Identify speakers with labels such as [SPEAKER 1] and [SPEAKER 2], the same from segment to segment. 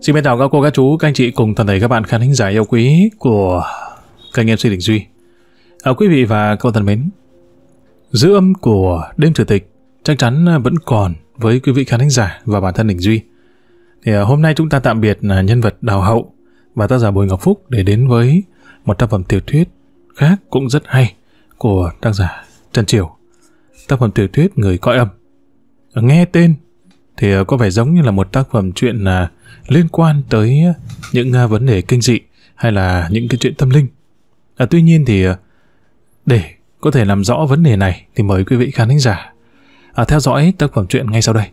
[SPEAKER 1] Xin mến chào các cô, các chú, các anh chị cùng toàn thể các bạn khán thính giả yêu quý của kênh MC Đình Duy. À, quý vị và các bạn thân mến, dư âm của đêm chủ tịch chắc chắn vẫn còn với quý vị khán thính giả và bản thân Đình Duy. Thì à, hôm nay chúng ta tạm biệt là nhân vật Đào Hậu và tác giả Bùi Ngọc Phúc để đến với một tác phẩm tiểu thuyết khác cũng rất hay của tác giả Trần Triều. Tác phẩm tiểu thuyết Người Coi Âm. Nghe tên thì ờ, có vẻ giống như là một tác phẩm chuyện là liên quan tới những à, vấn đề kinh dị hay là những cái chuyện tâm linh. À, tuy nhiên thì ờ, để có thể làm rõ vấn đề này thì mời quý vị khán thính giả à, theo dõi tác phẩm truyện ngay sau đây.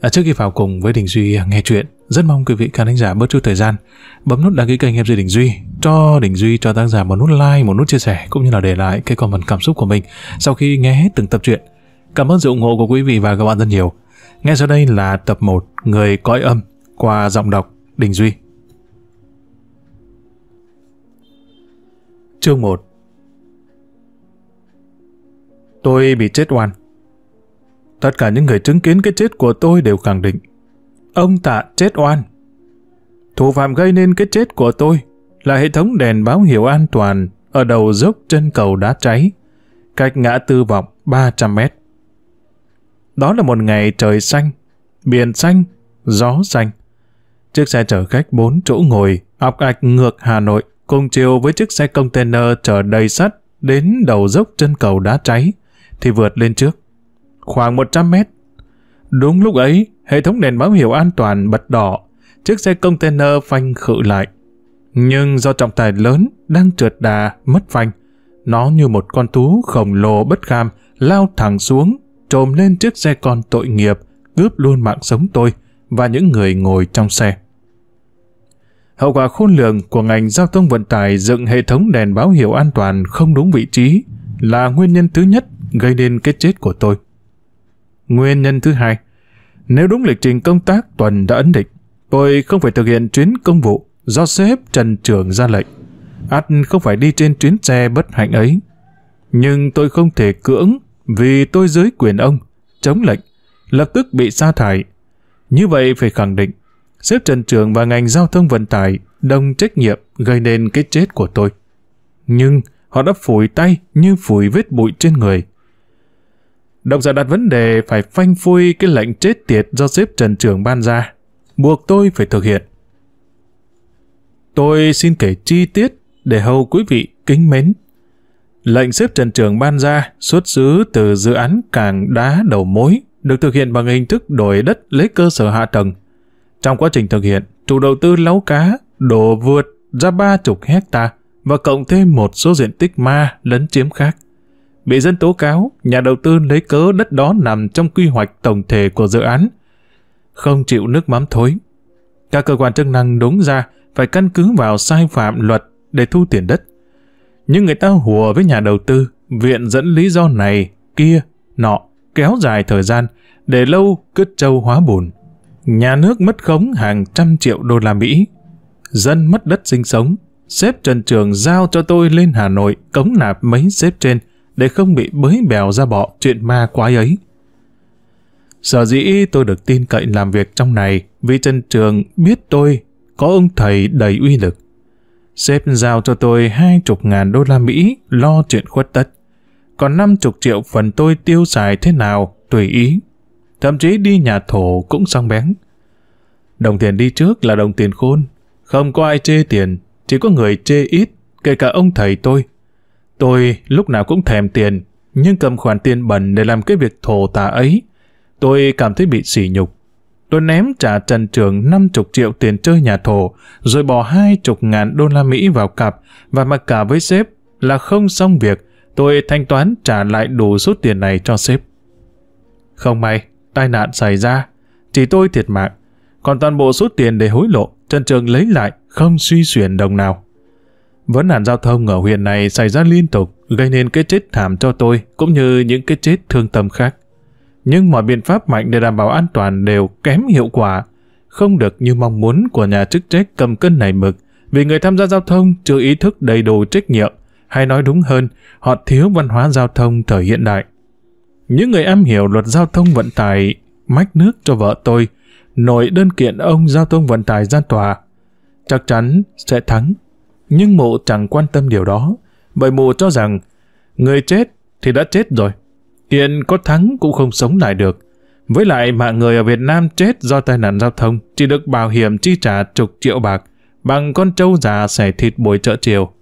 [SPEAKER 1] À, trước khi vào cùng với Đình Duy à, nghe chuyện, rất mong quý vị khán thính giả bớt chút thời gian bấm nút đăng ký kênh MC Đình Duy cho Đình Duy cho tác giả một nút like, một nút chia sẻ cũng như là để lại cái comment cảm xúc của mình sau khi nghe hết từng tập truyện. Cảm ơn sự ủng hộ của quý vị và các bạn rất nhiều nghe sau đây là tập 1 Người cõi âm qua giọng đọc Đình Duy. Chương 1 Tôi bị chết oan. Tất cả những người chứng kiến cái chết của tôi đều khẳng định ông Tạ chết oan. Thủ phạm gây nên cái chết của tôi là hệ thống đèn báo hiệu an toàn ở đầu dốc chân cầu đá cháy, cách ngã tư vọng 300 mét. Đó là một ngày trời xanh, biển xanh, gió xanh. Chiếc xe chở khách bốn chỗ ngồi, ọc ạch ngược Hà Nội, cùng chiều với chiếc xe container chở đầy sắt đến đầu dốc chân cầu đá cháy, thì vượt lên trước. Khoảng 100 mét. Đúng lúc ấy, hệ thống đèn báo hiệu an toàn bật đỏ, chiếc xe container phanh khự lại. Nhưng do trọng tài lớn đang trượt đà, mất phanh, nó như một con thú khổng lồ bất kham lao thẳng xuống trồm lên chiếc xe con tội nghiệp, cướp luôn mạng sống tôi và những người ngồi trong xe. Hậu quả khôn lường của ngành giao thông vận tải dựng hệ thống đèn báo hiệu an toàn không đúng vị trí là nguyên nhân thứ nhất gây nên cái chết của tôi. Nguyên nhân thứ hai, nếu đúng lịch trình công tác tuần đã ấn định, tôi không phải thực hiện chuyến công vụ do sếp Trần Trường ra lệnh. Át không phải đi trên chuyến xe bất hạnh ấy. Nhưng tôi không thể cưỡng vì tôi dưới quyền ông, chống lệnh, lập tức bị sa thải. Như vậy phải khẳng định, xếp Trần Trường và ngành giao thông vận tải đồng trách nhiệm gây nên cái chết của tôi. Nhưng họ đã phủi tay như phủi vết bụi trên người. Độc giả đặt vấn đề phải phanh phui cái lệnh chết tiệt do xếp Trần Trường ban ra, buộc tôi phải thực hiện. Tôi xin kể chi tiết để hầu quý vị kính mến Lệnh xếp trần trường ban ra xuất xứ từ dự án cảng đá đầu mối được thực hiện bằng hình thức đổi đất lấy cơ sở hạ tầng. Trong quá trình thực hiện, chủ đầu tư lấu cá đổ vượt ra 30 hecta và cộng thêm một số diện tích ma lấn chiếm khác. Bị dân tố cáo, nhà đầu tư lấy cớ đất đó nằm trong quy hoạch tổng thể của dự án. Không chịu nước mắm thối. Các cơ quan chức năng đúng ra phải căn cứ vào sai phạm luật để thu tiền đất. Nhưng người ta hùa với nhà đầu tư, viện dẫn lý do này, kia, nọ, kéo dài thời gian, để lâu cứ trâu hóa bùn. Nhà nước mất khống hàng trăm triệu đô la Mỹ. Dân mất đất sinh sống. xếp Trần Trường giao cho tôi lên Hà Nội cống nạp mấy xếp trên để không bị bới bèo ra bọ chuyện ma quái ấy. Sở dĩ tôi được tin cậy làm việc trong này vì Trần Trường biết tôi có ông thầy đầy uy lực. Sếp giao cho tôi hai chục ngàn đô la Mỹ lo chuyện khuất tất. Còn năm chục triệu phần tôi tiêu xài thế nào, tùy ý. Thậm chí đi nhà thổ cũng xong bén. Đồng tiền đi trước là đồng tiền khôn. Không có ai chê tiền, chỉ có người chê ít, kể cả ông thầy tôi. Tôi lúc nào cũng thèm tiền, nhưng cầm khoản tiền bẩn để làm cái việc thổ tả ấy. Tôi cảm thấy bị sỉ nhục. Tôi ném trả Trần Trường 50 triệu tiền chơi nhà thổ, rồi bỏ chục ngàn đô la Mỹ vào cặp và mặc cả với sếp là không xong việc, tôi thanh toán trả lại đủ số tiền này cho sếp. Không may, tai nạn xảy ra, chỉ tôi thiệt mạng, còn toàn bộ số tiền để hối lộ, Trần Trường lấy lại không suy xuyển đồng nào. Vấn nạn giao thông ở huyện này xảy ra liên tục, gây nên cái chết thảm cho tôi, cũng như những cái chết thương tâm khác nhưng mọi biện pháp mạnh để đảm bảo an toàn đều kém hiệu quả, không được như mong muốn của nhà chức trách cầm cân này mực, vì người tham gia giao thông chưa ý thức đầy đủ trách nhiệm, hay nói đúng hơn, họ thiếu văn hóa giao thông thời hiện đại. Những người am hiểu luật giao thông vận tải mách nước cho vợ tôi, nổi đơn kiện ông giao thông vận tải ra tòa. Chắc chắn sẽ thắng, nhưng mụ chẳng quan tâm điều đó, bởi mụ cho rằng người chết thì đã chết rồi, Hiện có thắng cũng không sống lại được. Với lại mạng người ở Việt Nam chết do tai nạn giao thông chỉ được bảo hiểm chi trả chục triệu bạc bằng con trâu già xẻ thịt buổi chợ chiều.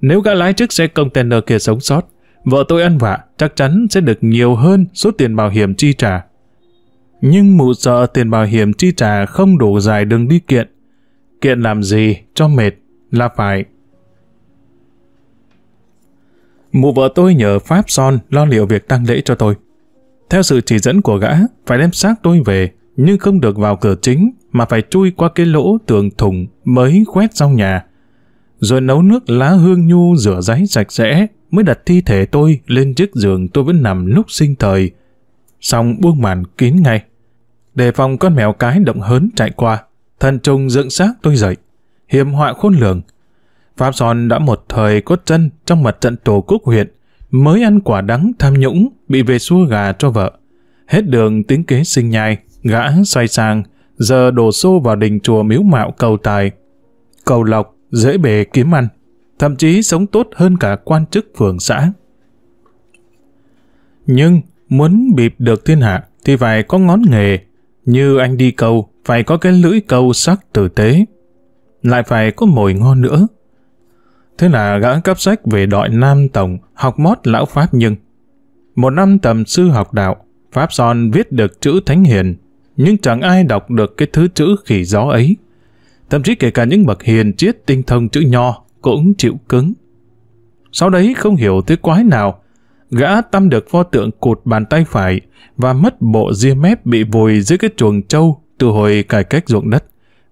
[SPEAKER 1] Nếu gã lái chiếc xe container kia sống sót, vợ tôi ăn vạ chắc chắn sẽ được nhiều hơn số tiền bảo hiểm chi trả. Nhưng mụ sợ tiền bảo hiểm chi trả không đủ dài đường đi kiện. Kiện làm gì cho mệt là phải mụ vợ tôi nhờ Pháp Son lo liệu việc tang lễ cho tôi. Theo sự chỉ dẫn của gã, phải đem xác tôi về, nhưng không được vào cửa chính, mà phải chui qua cái lỗ tường thùng mới quét sau nhà. Rồi nấu nước lá hương nhu rửa ráy sạch sẽ, mới đặt thi thể tôi lên chiếc giường tôi vẫn nằm lúc sinh thời. Xong buông màn kín ngay. đề phòng con mèo cái động hớn chạy qua, thần trùng dựng xác tôi dậy. Hiểm họa khôn lường, Pháp Son đã một thời có chân trong mặt trận tổ quốc huyện, mới ăn quả đắng tham nhũng, bị về xua gà cho vợ. Hết đường tính kế sinh nhai, gã xoay sang, giờ đổ xô vào đình chùa miếu mạo cầu tài. Cầu lọc, dễ bề kiếm ăn, thậm chí sống tốt hơn cả quan chức phường xã. Nhưng muốn bịp được thiên hạ thì phải có ngón nghề, như anh đi câu phải có cái lưỡi câu sắc tử tế, lại phải có mồi ngon nữa Thế là gã cấp sách về đội Nam Tổng, học mót lão Pháp Nhưng. Một năm tầm sư học đạo, Pháp Son viết được chữ Thánh Hiền, nhưng chẳng ai đọc được cái thứ chữ khỉ gió ấy. Thậm chí kể cả những bậc hiền triết tinh thông chữ nho cũng chịu cứng. Sau đấy không hiểu tới quái nào, gã tâm được pho tượng cụt bàn tay phải và mất bộ ria mép bị vùi dưới cái chuồng trâu từ hồi cải cách ruộng đất,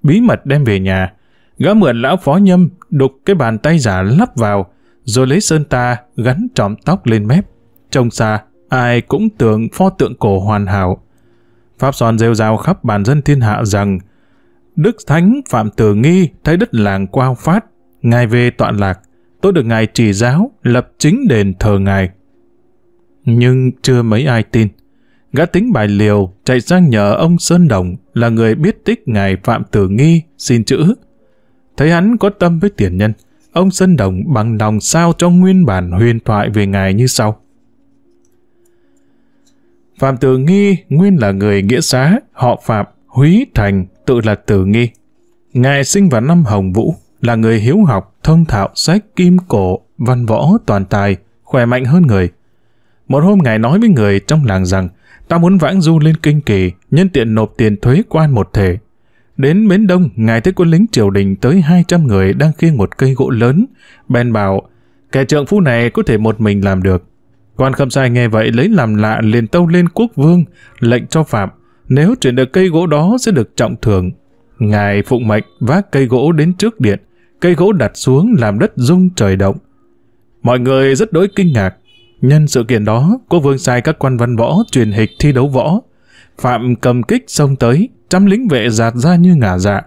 [SPEAKER 1] bí mật đem về nhà. Gã mượn lão phó nhâm, đục cái bàn tay giả lắp vào, rồi lấy sơn ta gắn trọm tóc lên mép. Trông xa, ai cũng tưởng pho tượng cổ hoàn hảo. Pháp son rêu rao khắp bàn dân thiên hạ rằng Đức Thánh Phạm Tử Nghi thấy đất làng quao phát, ngài về tọa lạc, tôi được ngài chỉ giáo, lập chính đền thờ ngài. Nhưng chưa mấy ai tin. Gã tính bài liều chạy sang nhờ ông Sơn Đồng là người biết tích ngài Phạm Tử Nghi xin chữ Thấy hắn có tâm với tiền nhân, ông Sơn Đồng bằng lòng sao cho nguyên bản huyền thoại về ngài như sau. Phạm Tử Nghi nguyên là người nghĩa xá, họ Phạm, Húy Thành, tự là Tử Nghi. Ngài sinh vào năm Hồng Vũ, là người hiếu học, thông thạo sách kim cổ, văn võ toàn tài, khỏe mạnh hơn người. Một hôm ngài nói với người trong làng rằng, ta muốn vãng du lên kinh kỳ, nhân tiện nộp tiền thuế quan một thể, Đến Bến Đông, ngài thấy quân lính triều đình tới 200 người đang khiêng một cây gỗ lớn. Bèn bảo, kẻ trượng phu này có thể một mình làm được. Quan Khâm Sai nghe vậy lấy làm lạ liền tâu lên quốc vương, lệnh cho Phạm, nếu chuyển được cây gỗ đó sẽ được trọng thưởng. Ngài phụng mệnh vác cây gỗ đến trước điện, cây gỗ đặt xuống làm đất rung trời động. Mọi người rất đối kinh ngạc. Nhân sự kiện đó, quốc vương sai các quan văn võ truyền hịch thi đấu võ, Phạm cầm kích xông tới, trăm lính vệ giạt ra như ngả dạ.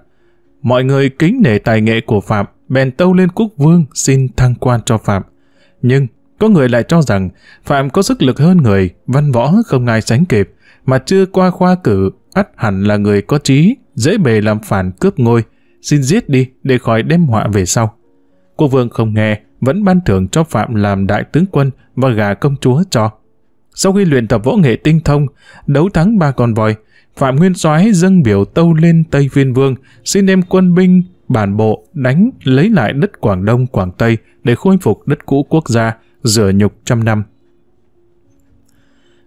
[SPEAKER 1] Mọi người kính nể tài nghệ của Phạm, bèn tâu lên quốc vương xin thăng quan cho Phạm. Nhưng, có người lại cho rằng Phạm có sức lực hơn người, văn võ không ai sánh kịp, mà chưa qua khoa cử, ắt hẳn là người có trí, dễ bề làm phản cướp ngôi, xin giết đi để khỏi đem họa về sau. Quốc vương không nghe, vẫn ban thưởng cho Phạm làm đại tướng quân và gà công chúa cho. Sau khi luyện tập võ nghệ tinh thông, đấu thắng ba con voi, Phạm Nguyên Soái dâng biểu tâu lên Tây Viên Vương, xin đem quân binh, bản bộ, đánh, lấy lại đất Quảng Đông, Quảng Tây để khôi phục đất cũ quốc gia, rửa nhục trăm năm.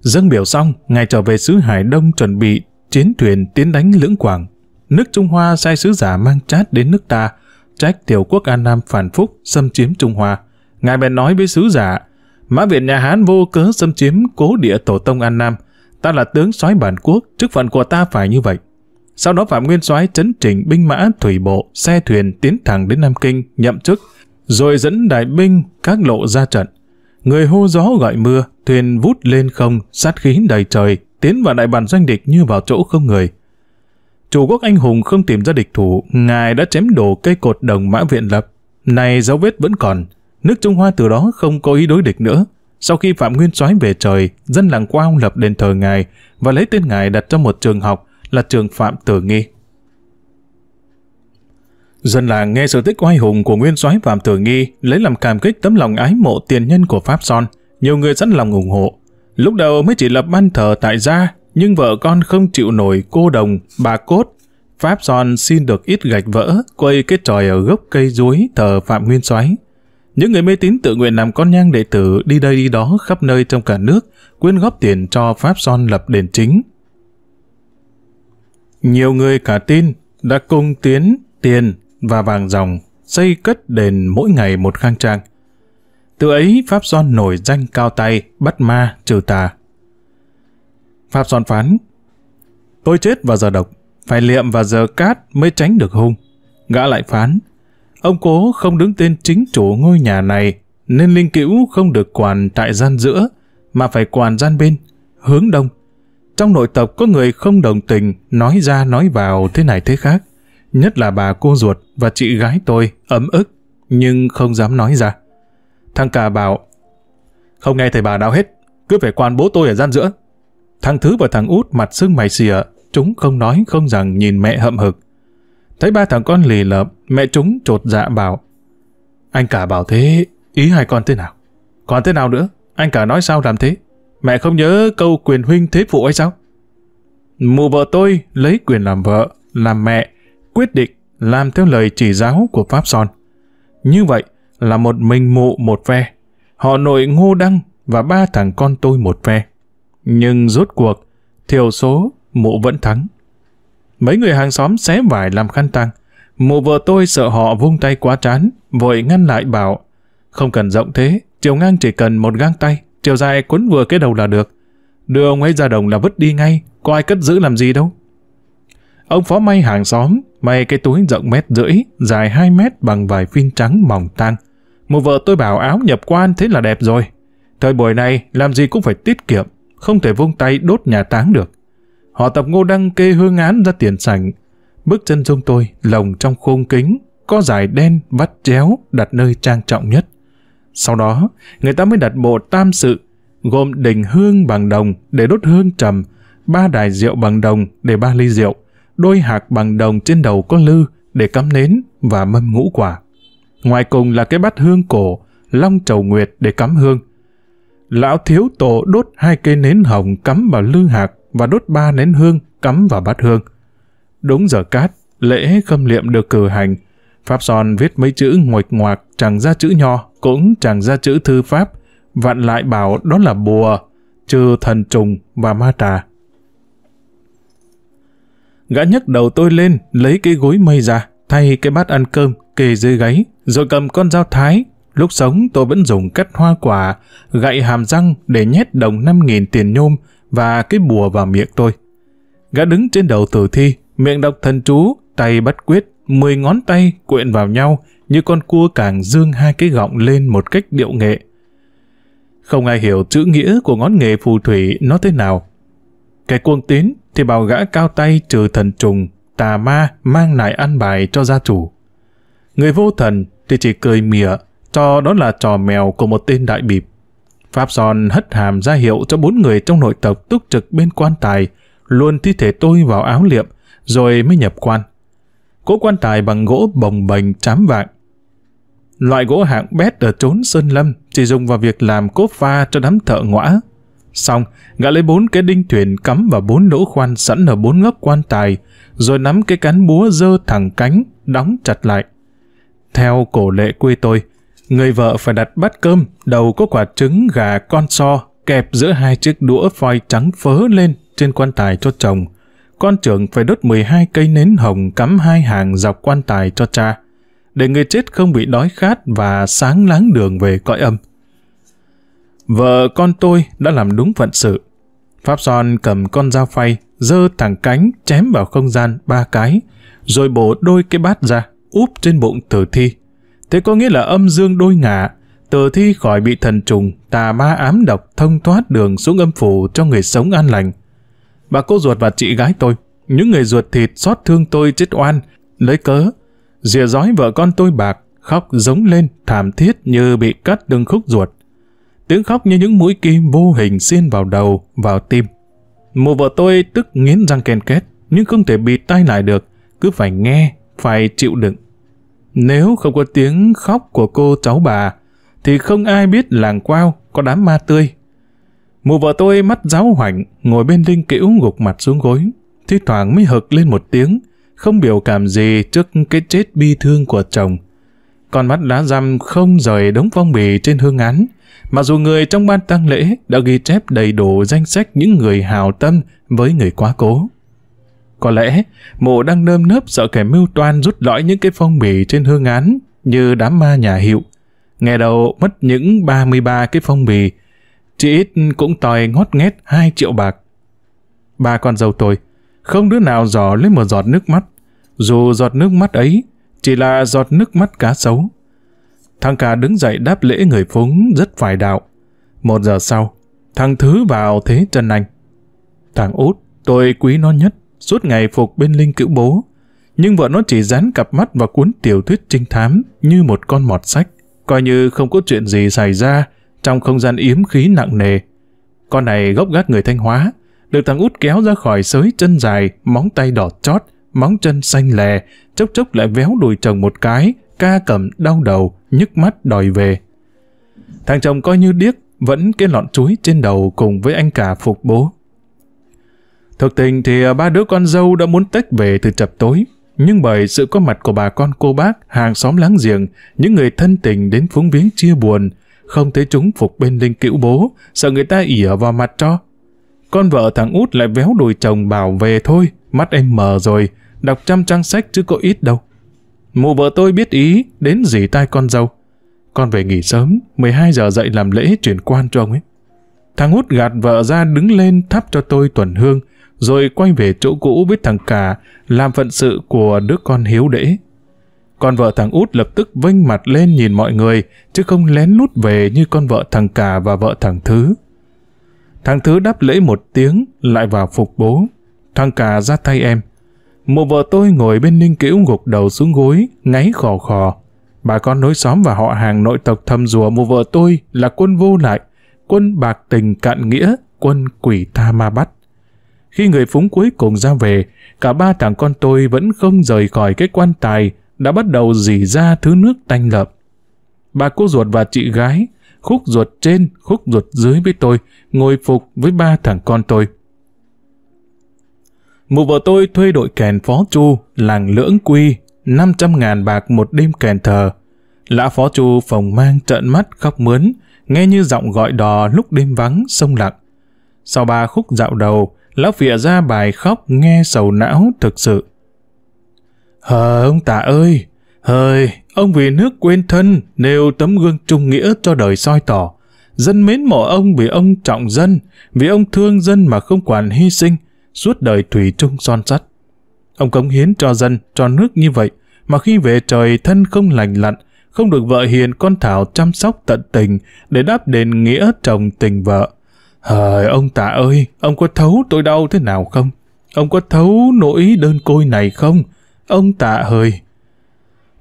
[SPEAKER 1] Dâng biểu xong, ngài trở về xứ Hải Đông chuẩn bị chiến thuyền tiến đánh lưỡng Quảng. Nước Trung Hoa sai sứ giả mang chát đến nước ta, trách tiểu quốc An Nam phản phúc xâm chiếm Trung Hoa. Ngài bèn nói với sứ giả, Mã Việt nhà Hán vô cớ xâm chiếm cố địa tổ tông An Nam. Ta là tướng soái bản quốc, chức phận của ta phải như vậy. Sau đó Phạm Nguyên soái chấn chỉnh binh mã, thủy bộ, xe thuyền tiến thẳng đến Nam Kinh, nhậm chức, rồi dẫn đại binh các lộ ra trận. Người hô gió gọi mưa, thuyền vút lên không, sát khí đầy trời, tiến vào đại bản doanh địch như vào chỗ không người. Chủ quốc anh hùng không tìm ra địch thủ, ngài đã chém đổ cây cột đồng mã viện lập. Này dấu vết vẫn còn, Nước Trung Hoa từ đó không có ý đối địch nữa. Sau khi Phạm Nguyên soái về trời, dân làng Quao lập đền thờ ngài và lấy tên ngài đặt cho một trường học là trường Phạm Tử Nghi. Dân làng nghe sự tích oai hùng của nguyên soái Phạm Tử Nghi lấy làm cảm kích tấm lòng ái mộ tiền nhân của Pháp Son, nhiều người sẵn lòng ủng hộ. Lúc đầu mới chỉ lập ban thờ tại gia, nhưng vợ con không chịu nổi cô đồng, bà cốt. Pháp Son xin được ít gạch vỡ, quây cái tròi ở gốc cây dối thờ Phạm Nguyên soái những người mê tín tự nguyện làm con nhang đệ tử đi đây đi đó khắp nơi trong cả nước, quyên góp tiền cho Pháp Son lập đền chính. Nhiều người cả tin đã cung tiến tiền và vàng dòng xây cất đền mỗi ngày một khang trang. Từ ấy Pháp Son nổi danh cao tay, bắt ma, trừ tà. Pháp Son phán, tôi chết vào giờ độc, phải liệm vào giờ cát mới tránh được hung. Gã lại phán, Ông cố không đứng tên chính chủ ngôi nhà này, nên linh cữu không được quản tại gian giữa, mà phải quản gian bên, hướng đông. Trong nội tộc có người không đồng tình, nói ra nói vào thế này thế khác. Nhất là bà cô ruột và chị gái tôi ấm ức, nhưng không dám nói ra. Thằng cả bảo, không nghe thầy bà nào hết, cứ phải quản bố tôi ở gian giữa. Thằng Thứ và thằng Út mặt sưng mày xìa, chúng không nói không rằng nhìn mẹ hậm hực. Thấy ba thằng con lì lợm, mẹ chúng trột dạ bảo. Anh cả bảo thế, ý hai con thế nào? Còn thế nào nữa? Anh cả nói sao làm thế? Mẹ không nhớ câu quyền huynh thế phụ hay sao? Mụ vợ tôi lấy quyền làm vợ, làm mẹ, quyết định làm theo lời chỉ giáo của Pháp Son. Như vậy là một mình mụ một phe, họ nội Ngô Đăng và ba thằng con tôi một phe. Nhưng rốt cuộc, thiểu số mụ vẫn thắng. Mấy người hàng xóm xé vải làm khăn tang. Mụ vợ tôi sợ họ vung tay quá chán, vội ngăn lại bảo. Không cần rộng thế, chiều ngang chỉ cần một gang tay, chiều dài cuốn vừa cái đầu là được. Đưa ông ấy ra đồng là vứt đi ngay, có ai cất giữ làm gì đâu. Ông phó may hàng xóm, may cái túi rộng mét rưỡi, dài 2 mét bằng vài phim trắng mỏng tang. mụ vợ tôi bảo áo nhập quan thế là đẹp rồi. Thời buổi này làm gì cũng phải tiết kiệm, không thể vung tay đốt nhà táng được. Họ tập ngô đăng kê hương án ra tiền sảnh. Bước chân dung tôi, lồng trong khung kính, có dải đen vắt chéo đặt nơi trang trọng nhất. Sau đó, người ta mới đặt bộ tam sự, gồm đỉnh hương bằng đồng để đốt hương trầm, ba đài rượu bằng đồng để ba ly rượu, đôi hạc bằng đồng trên đầu có lư để cắm nến và mâm ngũ quả. Ngoài cùng là cái bát hương cổ, long trầu nguyệt để cắm hương. Lão thiếu tổ đốt hai cây nến hồng cắm vào lư hạc và đốt ba nén hương cắm vào bát hương. Đúng giờ cát, lễ khâm liệm được cử hành. Pháp sòn viết mấy chữ nguệch ngoạc, chẳng ra chữ nho, cũng chẳng ra chữ thư pháp, vạn lại bảo đó là bùa, trừ thần trùng và ma trà. Gã nhấc đầu tôi lên, lấy cái gối mây ra, thay cái bát ăn cơm, kề dưới gáy, rồi cầm con dao thái. Lúc sống tôi vẫn dùng cắt hoa quả, gậy hàm răng để nhét đồng 5.000 tiền nhôm, và cái bùa vào miệng tôi. Gã đứng trên đầu tử thi, miệng đọc thần chú, tay bắt quyết, mười ngón tay quyện vào nhau như con cua càng dương hai cái gọng lên một cách điệu nghệ. Không ai hiểu chữ nghĩa của ngón nghề phù thủy nó thế nào. Cái cuồng tín thì bảo gã cao tay trừ thần trùng, tà ma mang lại ăn bài cho gia chủ. Người vô thần thì chỉ cười mỉa, cho đó là trò mèo của một tên đại bịp. Pháp Son hất hàm ra hiệu cho bốn người trong nội tộc túc trực bên quan tài, luôn thi thể tôi vào áo liệm, rồi mới nhập quan. Cố quan tài bằng gỗ bồng bềnh chám vạng. Loại gỗ hạng bét ở trốn Sơn Lâm chỉ dùng vào việc làm cốt pha cho đám thợ ngõa. Xong, gã lấy bốn cái đinh thuyền cắm vào bốn lỗ khoan sẵn ở bốn góc quan tài, rồi nắm cái cán búa dơ thẳng cánh, đóng chặt lại. Theo cổ lệ quê tôi, Người vợ phải đặt bát cơm, đầu có quả trứng gà con so, kẹp giữa hai chiếc đũa phoi trắng phớ lên trên quan tài cho chồng. Con trưởng phải đốt 12 cây nến hồng cắm hai hàng dọc quan tài cho cha, để người chết không bị đói khát và sáng láng đường về cõi âm. Vợ con tôi đã làm đúng phận sự. Pháp Son cầm con dao phay, dơ thẳng cánh, chém vào không gian ba cái, rồi bổ đôi cái bát ra, úp trên bụng tử thi. Thế có nghĩa là âm dương đôi ngả, tử thi khỏi bị thần trùng, tà ma ám độc thông thoát đường xuống âm phủ cho người sống an lành. Bà cô ruột và chị gái tôi, những người ruột thịt xót thương tôi chết oan, lấy cớ, dìa dói vợ con tôi bạc, khóc giống lên, thảm thiết như bị cắt đường khúc ruột. Tiếng khóc như những mũi kim vô hình xiên vào đầu, vào tim. một vợ tôi tức nghiến răng ken kết nhưng không thể bị tay lại được, cứ phải nghe, phải chịu đựng. Nếu không có tiếng khóc của cô cháu bà, thì không ai biết làng quao có đám ma tươi. Mụ vợ tôi mắt giáo hoảnh, ngồi bên linh cữu gục mặt xuống gối, thi thoảng mới hực lên một tiếng, không biểu cảm gì trước cái chết bi thương của chồng. Con mắt đá răm không rời đống phong bì trên hương án, mà dù người trong ban tang lễ đã ghi chép đầy đủ danh sách những người hào tâm với người quá cố. Có lẽ, mụ đang nơm nớp sợ kẻ mưu toan rút lõi những cái phong bì trên hương án như đám ma nhà hiệu. Nghe đầu mất những 33 cái phong bì, chỉ ít cũng tòi ngót nghét 2 triệu bạc. Ba con dâu tôi, không đứa nào dò lấy một giọt nước mắt, dù giọt nước mắt ấy chỉ là giọt nước mắt cá sấu. Thằng cả đứng dậy đáp lễ người phúng rất phải đạo. Một giờ sau, thằng Thứ vào thế chân anh. Thằng út, tôi quý nó nhất suốt ngày phục bên linh cữu bố, nhưng vợ nó chỉ dán cặp mắt vào cuốn tiểu thuyết trinh thám như một con mọt sách, coi như không có chuyện gì xảy ra trong không gian yếm khí nặng nề. Con này gốc gác người Thanh Hóa, được thằng út kéo ra khỏi sới chân dài, móng tay đỏ chót, móng chân xanh lè, chốc chốc lại véo đùi chồng một cái, ca cầm đau đầu, nhức mắt đòi về. Thằng chồng coi như điếc, vẫn cái lọn chuối trên đầu cùng với anh cả phục bố. Thực tình thì à, ba đứa con dâu đã muốn tách về từ chập tối, nhưng bởi sự có mặt của bà con cô bác, hàng xóm láng giềng, những người thân tình đến phúng viếng chia buồn, không thấy chúng phục bên linh cữu bố, sợ người ta ỉa vào mặt cho. Con vợ thằng út lại véo đùi chồng bảo về thôi, mắt em mờ rồi, đọc trăm trang sách chứ có ít đâu. Mụ vợ tôi biết ý, đến dì tai con dâu. Con về nghỉ sớm, 12 giờ dậy làm lễ chuyển quan cho ông ấy. Thằng út gạt vợ ra đứng lên thắp cho tôi tuần hương, rồi quay về chỗ cũ với thằng cả làm phận sự của đứa con hiếu đễ. Con vợ thằng út lập tức vênh mặt lên nhìn mọi người, chứ không lén lút về như con vợ thằng cả và vợ thằng thứ. Thằng thứ đáp lễ một tiếng, lại vào phục bố. Thằng cả ra tay em. một vợ tôi ngồi bên ninh cữu gục đầu xuống gối, ngáy khò khò. Bà con nối xóm và họ hàng nội tộc thầm rùa một vợ tôi là quân vô lại, quân bạc tình cạn nghĩa, quân quỷ tha ma bắt. Khi người phúng cuối cùng ra về, cả ba thằng con tôi vẫn không rời khỏi cái quan tài đã bắt đầu dỉ ra thứ nước tanh lợp. Bà cô ruột và chị gái, khúc ruột trên, khúc ruột dưới với tôi, ngồi phục với ba thằng con tôi. Mụ vợ tôi thuê đội kèn phó chu, làng lưỡng quy, 500 ngàn bạc một đêm kèn thờ. Lã phó chu phòng mang trận mắt khóc mướn, nghe như giọng gọi đò lúc đêm vắng sông lặng. Sau ba khúc dạo đầu, Lão phịa ra bài khóc nghe sầu não thực sự. Hờ ông tạ ơi! Hời! Ông vì nước quên thân, nêu tấm gương trung nghĩa cho đời soi tỏ. Dân mến mộ ông vì ông trọng dân, vì ông thương dân mà không quản hy sinh, suốt đời thủy chung son sắt. Ông cống hiến cho dân, cho nước như vậy, mà khi về trời thân không lành lặn, không được vợ hiền con Thảo chăm sóc tận tình để đáp đền nghĩa chồng tình vợ, Hời ông tạ ơi, ông có thấu tôi đau thế nào không? Ông có thấu nỗi đơn côi này không? Ông tạ hời.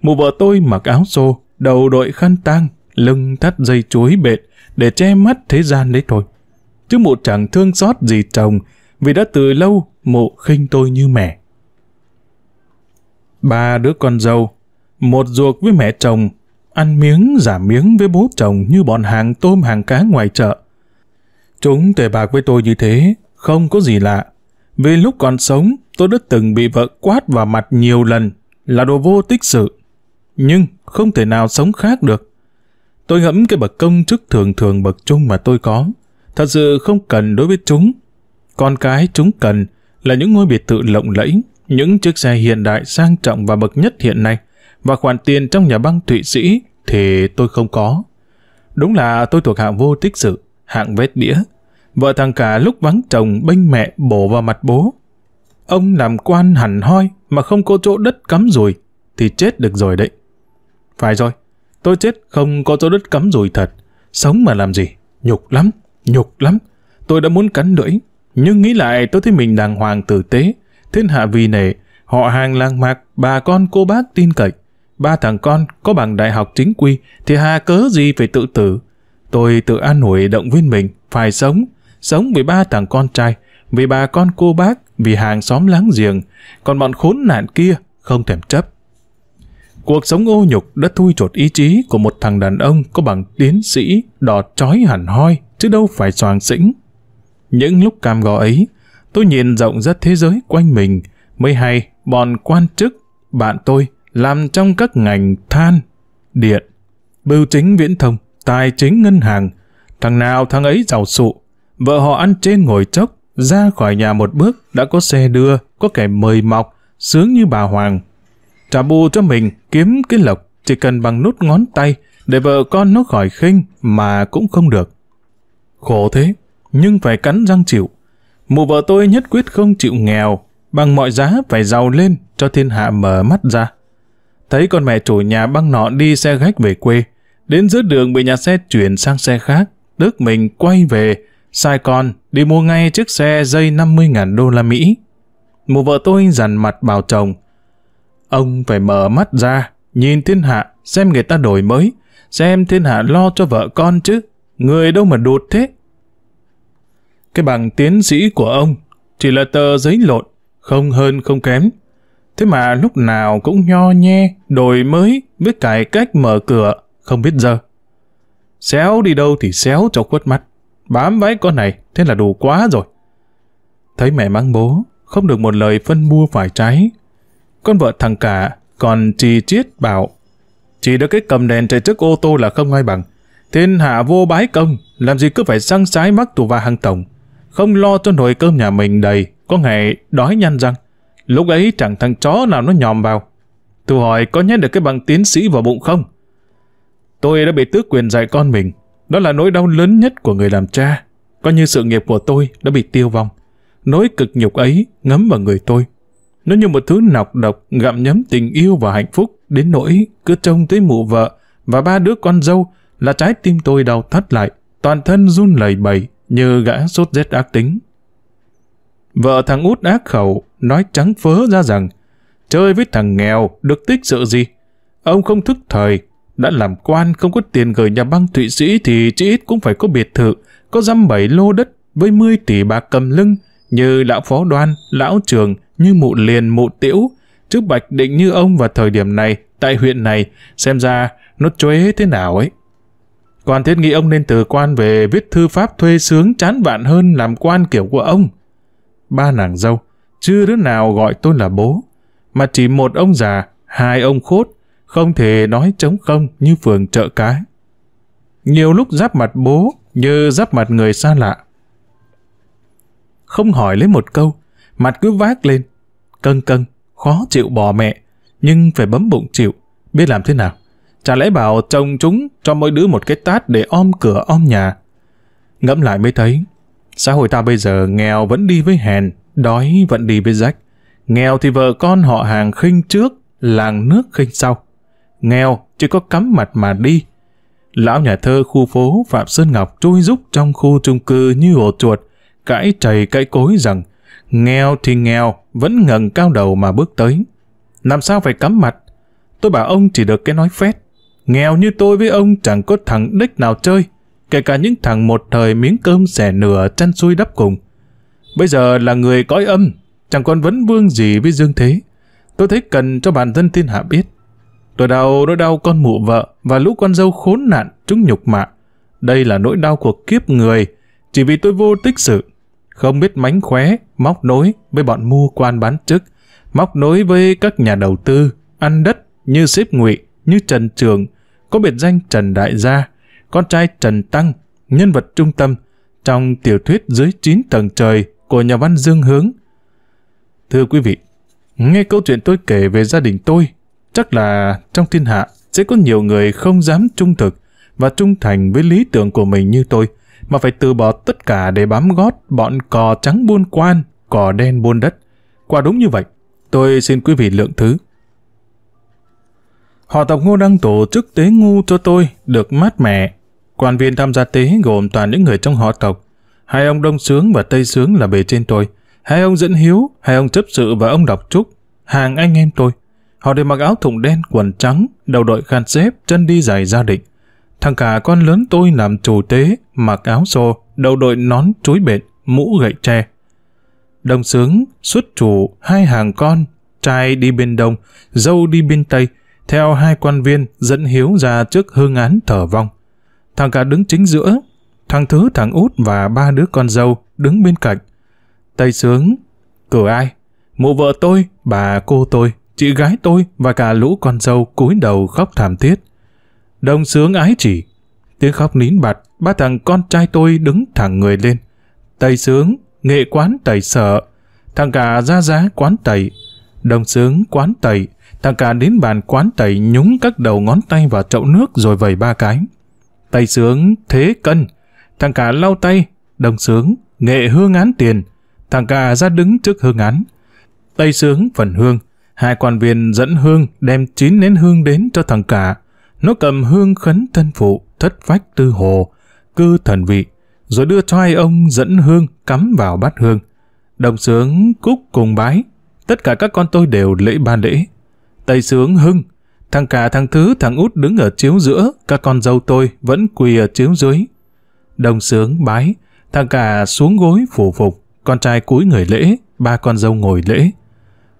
[SPEAKER 1] Mụ vợ tôi mặc áo xô, đầu đội khăn tang, lưng thắt dây chuối bệt để che mắt thế gian đấy thôi. Chứ mụ chẳng thương xót gì chồng, vì đã từ lâu mụ khinh tôi như mẹ. Ba đứa con dâu, một ruột với mẹ chồng, ăn miếng giả miếng với bố chồng như bọn hàng tôm hàng cá ngoài chợ. Chúng tề bạc với tôi như thế, không có gì lạ. Vì lúc còn sống, tôi đã từng bị vợ quát vào mặt nhiều lần, là đồ vô tích sự. Nhưng không thể nào sống khác được. Tôi ngẫm cái bậc công chức thường thường bậc trung mà tôi có. Thật sự không cần đối với chúng. Con cái chúng cần là những ngôi biệt thự lộng lẫy, những chiếc xe hiện đại sang trọng và bậc nhất hiện nay, và khoản tiền trong nhà băng Thụy Sĩ thì tôi không có. Đúng là tôi thuộc hạng vô tích sự, hạng vết đĩa, Vợ thằng cả lúc vắng chồng bênh mẹ bổ vào mặt bố. Ông làm quan hẳn hoi mà không có chỗ đất cắm rùi thì chết được rồi đấy. Phải rồi, tôi chết không có chỗ đất cắm rùi thật. Sống mà làm gì? Nhục lắm, nhục lắm. Tôi đã muốn cắn lưỡi, nhưng nghĩ lại tôi thấy mình đàng hoàng tử tế, thiên hạ vì nể, họ hàng làng mạc, bà con cô bác tin cậy. Ba thằng con có bằng đại học chính quy thì hà cớ gì phải tự tử. Tôi tự an ủi động viên mình, phải sống, sống vì ba thằng con trai, vì bà con cô bác, vì hàng xóm láng giềng, còn bọn khốn nạn kia không thèm chấp. Cuộc sống ô nhục đã thui chột ý chí của một thằng đàn ông có bằng tiến sĩ đỏ trói hẳn hoi, chứ đâu phải soàng sĩnh. Những lúc cam go ấy, tôi nhìn rộng ra thế giới quanh mình, mới hay bọn quan chức, bạn tôi, làm trong các ngành than, điện, bưu chính viễn thông, tài chính ngân hàng. Thằng nào thằng ấy giàu sụ, Vợ họ ăn trên ngồi chốc, ra khỏi nhà một bước, đã có xe đưa, có kẻ mời mọc, sướng như bà Hoàng. Trả bù cho mình, kiếm cái lộc, chỉ cần bằng nút ngón tay, để vợ con nó khỏi khinh mà cũng không được. Khổ thế, nhưng phải cắn răng chịu. Mụ vợ tôi nhất quyết không chịu nghèo, bằng mọi giá phải giàu lên cho thiên hạ mở mắt ra. Thấy con mẹ chủ nhà băng nọ đi xe khách về quê, đến giữa đường bị nhà xe chuyển sang xe khác, tức mình quay về, sai con, đi mua ngay chiếc xe dây 50.000 đô la Mỹ. một vợ tôi dằn mặt bảo chồng. Ông phải mở mắt ra, nhìn thiên hạ, xem người ta đổi mới, xem thiên hạ lo cho vợ con chứ, người đâu mà đột thế. Cái bằng tiến sĩ của ông chỉ là tờ giấy lộn, không hơn không kém. Thế mà lúc nào cũng nho nhe, đổi mới, biết cải cách mở cửa, không biết giờ. Xéo đi đâu thì xéo cho khuất mắt. Bám váy con này, thế là đủ quá rồi. Thấy mẹ mắng bố, không được một lời phân mua phải trái. Con vợ thằng cả còn chi chiết bảo chỉ được cái cầm đèn chạy trước ô tô là không ai bằng. Thiên hạ vô bái công, làm gì cứ phải sang trái mắc tù và hàng tổng. Không lo cho nồi cơm nhà mình đầy, có ngày đói nhăn răng. Lúc ấy chẳng thằng chó nào nó nhòm vào. Tôi hỏi có nhét được cái bằng tiến sĩ vào bụng không? Tôi đã bị tước quyền dạy con mình, đó là nỗi đau lớn nhất của người làm cha. Coi như sự nghiệp của tôi đã bị tiêu vong. Nỗi cực nhục ấy ngấm vào người tôi. Nó như một thứ nọc độc gặm nhấm tình yêu và hạnh phúc đến nỗi cứ trông tới mụ vợ và ba đứa con dâu là trái tim tôi đau thắt lại, toàn thân run lẩy bẩy như gã sốt rét ác tính. Vợ thằng út ác khẩu nói trắng phớ ra rằng chơi với thằng nghèo được tích sự gì. Ông không thức thời đã làm quan không có tiền gửi nhà băng Thụy Sĩ thì chí ít cũng phải có biệt thự, có dăm bảy lô đất với 10 tỷ bạc cầm lưng như lão phó đoan, lão trường, như mụ liền, mụ tiễu. Chứ Bạch Định như ông vào thời điểm này, tại huyện này, xem ra nó chuế thế nào ấy. Quan thiết nghĩ ông nên từ quan về viết thư pháp thuê sướng chán vạn hơn làm quan kiểu của ông. Ba nàng dâu, chưa đứa nào gọi tôi là bố, mà chỉ một ông già, hai ông khốt, không thể nói trống không như phường chợ cái. Nhiều lúc giáp mặt bố như giáp mặt người xa lạ. Không hỏi lấy một câu, mặt cứ vác lên, cân cân, khó chịu bỏ mẹ, nhưng phải bấm bụng chịu, biết làm thế nào. Chả lẽ bảo chồng chúng cho mỗi đứa một cái tát để om cửa om nhà. Ngẫm lại mới thấy, xã hội ta bây giờ nghèo vẫn đi với hèn, đói vẫn đi với rách. Nghèo thì vợ con họ hàng khinh trước, làng nước khinh sau nghèo, chỉ có cắm mặt mà đi. Lão nhà thơ khu phố Phạm Sơn Ngọc trôi rúc trong khu chung cư như ổ chuột, cãi chày cãi cối rằng nghèo thì nghèo, vẫn ngần cao đầu mà bước tới. Làm sao phải cắm mặt? Tôi bảo ông chỉ được cái nói phét. Nghèo như tôi với ông chẳng có thằng đích nào chơi, kể cả những thằng một thời miếng cơm xẻ nửa chăn xuôi đắp cùng. Bây giờ là người cõi âm, chẳng còn vấn vương gì với dương thế. Tôi thấy cần cho bản dân thiên hạ biết. Tuổi đau nỗi đau con mụ vợ và lũ con dâu khốn nạn chúng nhục mạ. Đây là nỗi đau của kiếp người, chỉ vì tôi vô tích sự, không biết mánh khóe, móc nối với bọn mua quan bán chức, móc nối với các nhà đầu tư, ăn đất như xếp ngụy, như Trần Trường, có biệt danh Trần Đại Gia, con trai Trần Tăng, nhân vật trung tâm trong tiểu thuyết dưới 9 tầng trời của nhà văn Dương Hướng. Thưa quý vị, nghe câu chuyện tôi kể về gia đình tôi chắc là trong thiên hạ sẽ có nhiều người không dám trung thực và trung thành với lý tưởng của mình như tôi, mà phải từ bỏ tất cả để bám gót bọn cò trắng buôn quan, cò đen buôn đất. Quả đúng như vậy, tôi xin quý vị lượng thứ. Họ tộc Ngô đang tổ chức tế ngu cho tôi, được mát mẻ. Quan viên tham gia tế gồm toàn những người trong họ tộc. Hai ông Đông Sướng và Tây Sướng là bề trên tôi. Hai ông Dẫn Hiếu, hai ông Chấp Sự và ông Đọc Trúc, hàng anh em tôi. Họ đều mặc áo thùng đen, quần trắng, đầu đội khăn xếp, chân đi giày gia định. Thằng cả con lớn tôi làm chủ tế, mặc áo xô, đầu đội nón chuối bệt, mũ gậy tre. Đông sướng, xuất chủ, hai hàng con, trai đi bên đông, dâu đi bên tây, theo hai quan viên dẫn hiếu ra trước hương án thở vong. Thằng cả đứng chính giữa, thằng thứ thằng út và ba đứa con dâu đứng bên cạnh. Tây sướng, cửa ai? Mụ vợ tôi, bà cô tôi, chị gái tôi và cả lũ con dâu cúi đầu khóc thảm thiết. Đồng sướng ái chỉ, tiếng khóc nín bặt, ba thằng con trai tôi đứng thẳng người lên. Tây sướng, nghệ quán tẩy sợ, thằng cả ra giá quán tẩy, đồng sướng quán tẩy, thằng cả đến bàn quán tẩy nhúng các đầu ngón tay vào chậu nước rồi vẩy ba cái. Tây sướng thế cân, thằng cả lau tay, đồng sướng, nghệ hương án tiền, thằng cả ra đứng trước hương án. Tây sướng phần hương, Hai quan viên dẫn hương đem chín nén hương đến cho thằng cả. Nó cầm hương khấn thân phụ, thất phách tư hồ, cư thần vị, rồi đưa cho hai ông dẫn hương cắm vào bát hương. Đồng sướng cúc cùng bái, tất cả các con tôi đều lễ ba lễ. Tây sướng hưng, thằng cả thằng thứ thằng út đứng ở chiếu giữa, các con dâu tôi vẫn quỳ ở chiếu dưới. Đồng sướng bái, thằng cả xuống gối phủ phục, con trai cúi người lễ, ba con dâu ngồi lễ.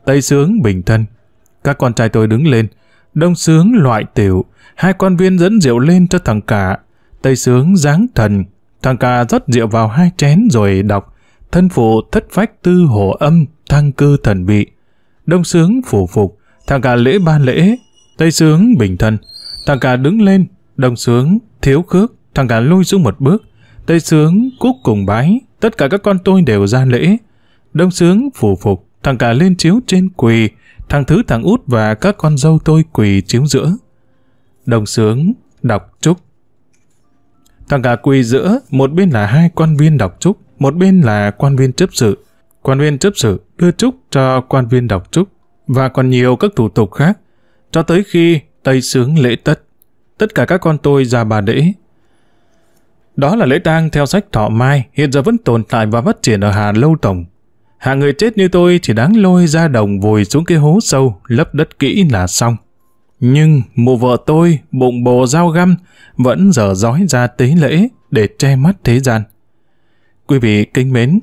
[SPEAKER 1] Tây sướng bình thân. Các con trai tôi đứng lên. Đông sướng loại tiểu. Hai con viên dẫn rượu lên cho thằng cả. Tây sướng dáng thần. Thằng cả rót rượu vào hai chén rồi đọc. Thân phụ thất phách tư hổ âm, thăng cư thần bị. Đông sướng phủ phục. Thằng cả lễ ban lễ. Tây sướng bình thân. Thằng cả đứng lên. Đông sướng thiếu khước. Thằng cả lui xuống một bước. Tây sướng cúc cùng bái. Tất cả các con tôi đều ra lễ. Đông sướng phủ phục thằng cả lên chiếu trên quỳ, thằng thứ thằng út và các con dâu tôi quỳ chiếu giữa. Đồng sướng, đọc chúc. Thằng cả quỳ giữa, một bên là hai quan viên đọc chúc, một bên là quan viên chấp sự. Quan viên chấp sự đưa chúc cho quan viên đọc chúc và còn nhiều các thủ tục khác, cho tới khi Tây sướng lễ tất. Tất cả các con tôi ra bà đễ. Đó là lễ tang theo sách Thọ Mai, hiện giờ vẫn tồn tại và phát triển ở Hà Lâu Tổng. Hàng người chết như tôi chỉ đáng lôi ra đồng vùi xuống cái hố sâu, lấp đất kỹ là xong. Nhưng mụ vợ tôi, bụng bồ dao găm, vẫn dở dõi ra tế lễ để che mắt thế gian. Quý vị kính mến,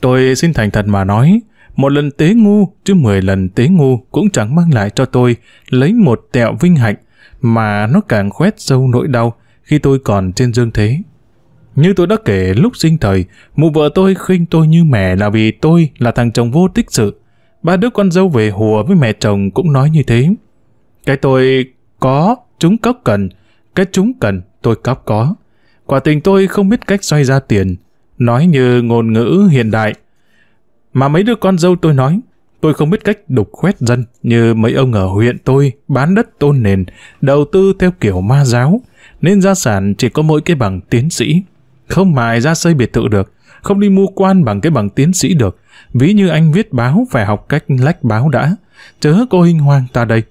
[SPEAKER 1] tôi xin thành thật mà nói, một lần tế ngu chứ mười lần tế ngu cũng chẳng mang lại cho tôi lấy một tẹo vinh hạnh, mà nó càng khoét sâu nỗi đau khi tôi còn trên dương thế. Như tôi đã kể lúc sinh thời, mụ vợ tôi khinh tôi như mẹ là vì tôi là thằng chồng vô tích sự. Ba đứa con dâu về hùa với mẹ chồng cũng nói như thế. Cái tôi có, chúng cóc cần. Cái chúng cần, tôi cóc có. Quả tình tôi không biết cách xoay ra tiền. Nói như ngôn ngữ hiện đại. Mà mấy đứa con dâu tôi nói, tôi không biết cách đục khoét dân như mấy ông ở huyện tôi bán đất tôn nền, đầu tư theo kiểu ma giáo, nên gia sản chỉ có mỗi cái bằng tiến sĩ không mài ra xây biệt thự được, không đi mua quan bằng cái bằng tiến sĩ được. Ví như anh viết báo phải học cách lách báo đã, chớ có hinh hoang ta đây.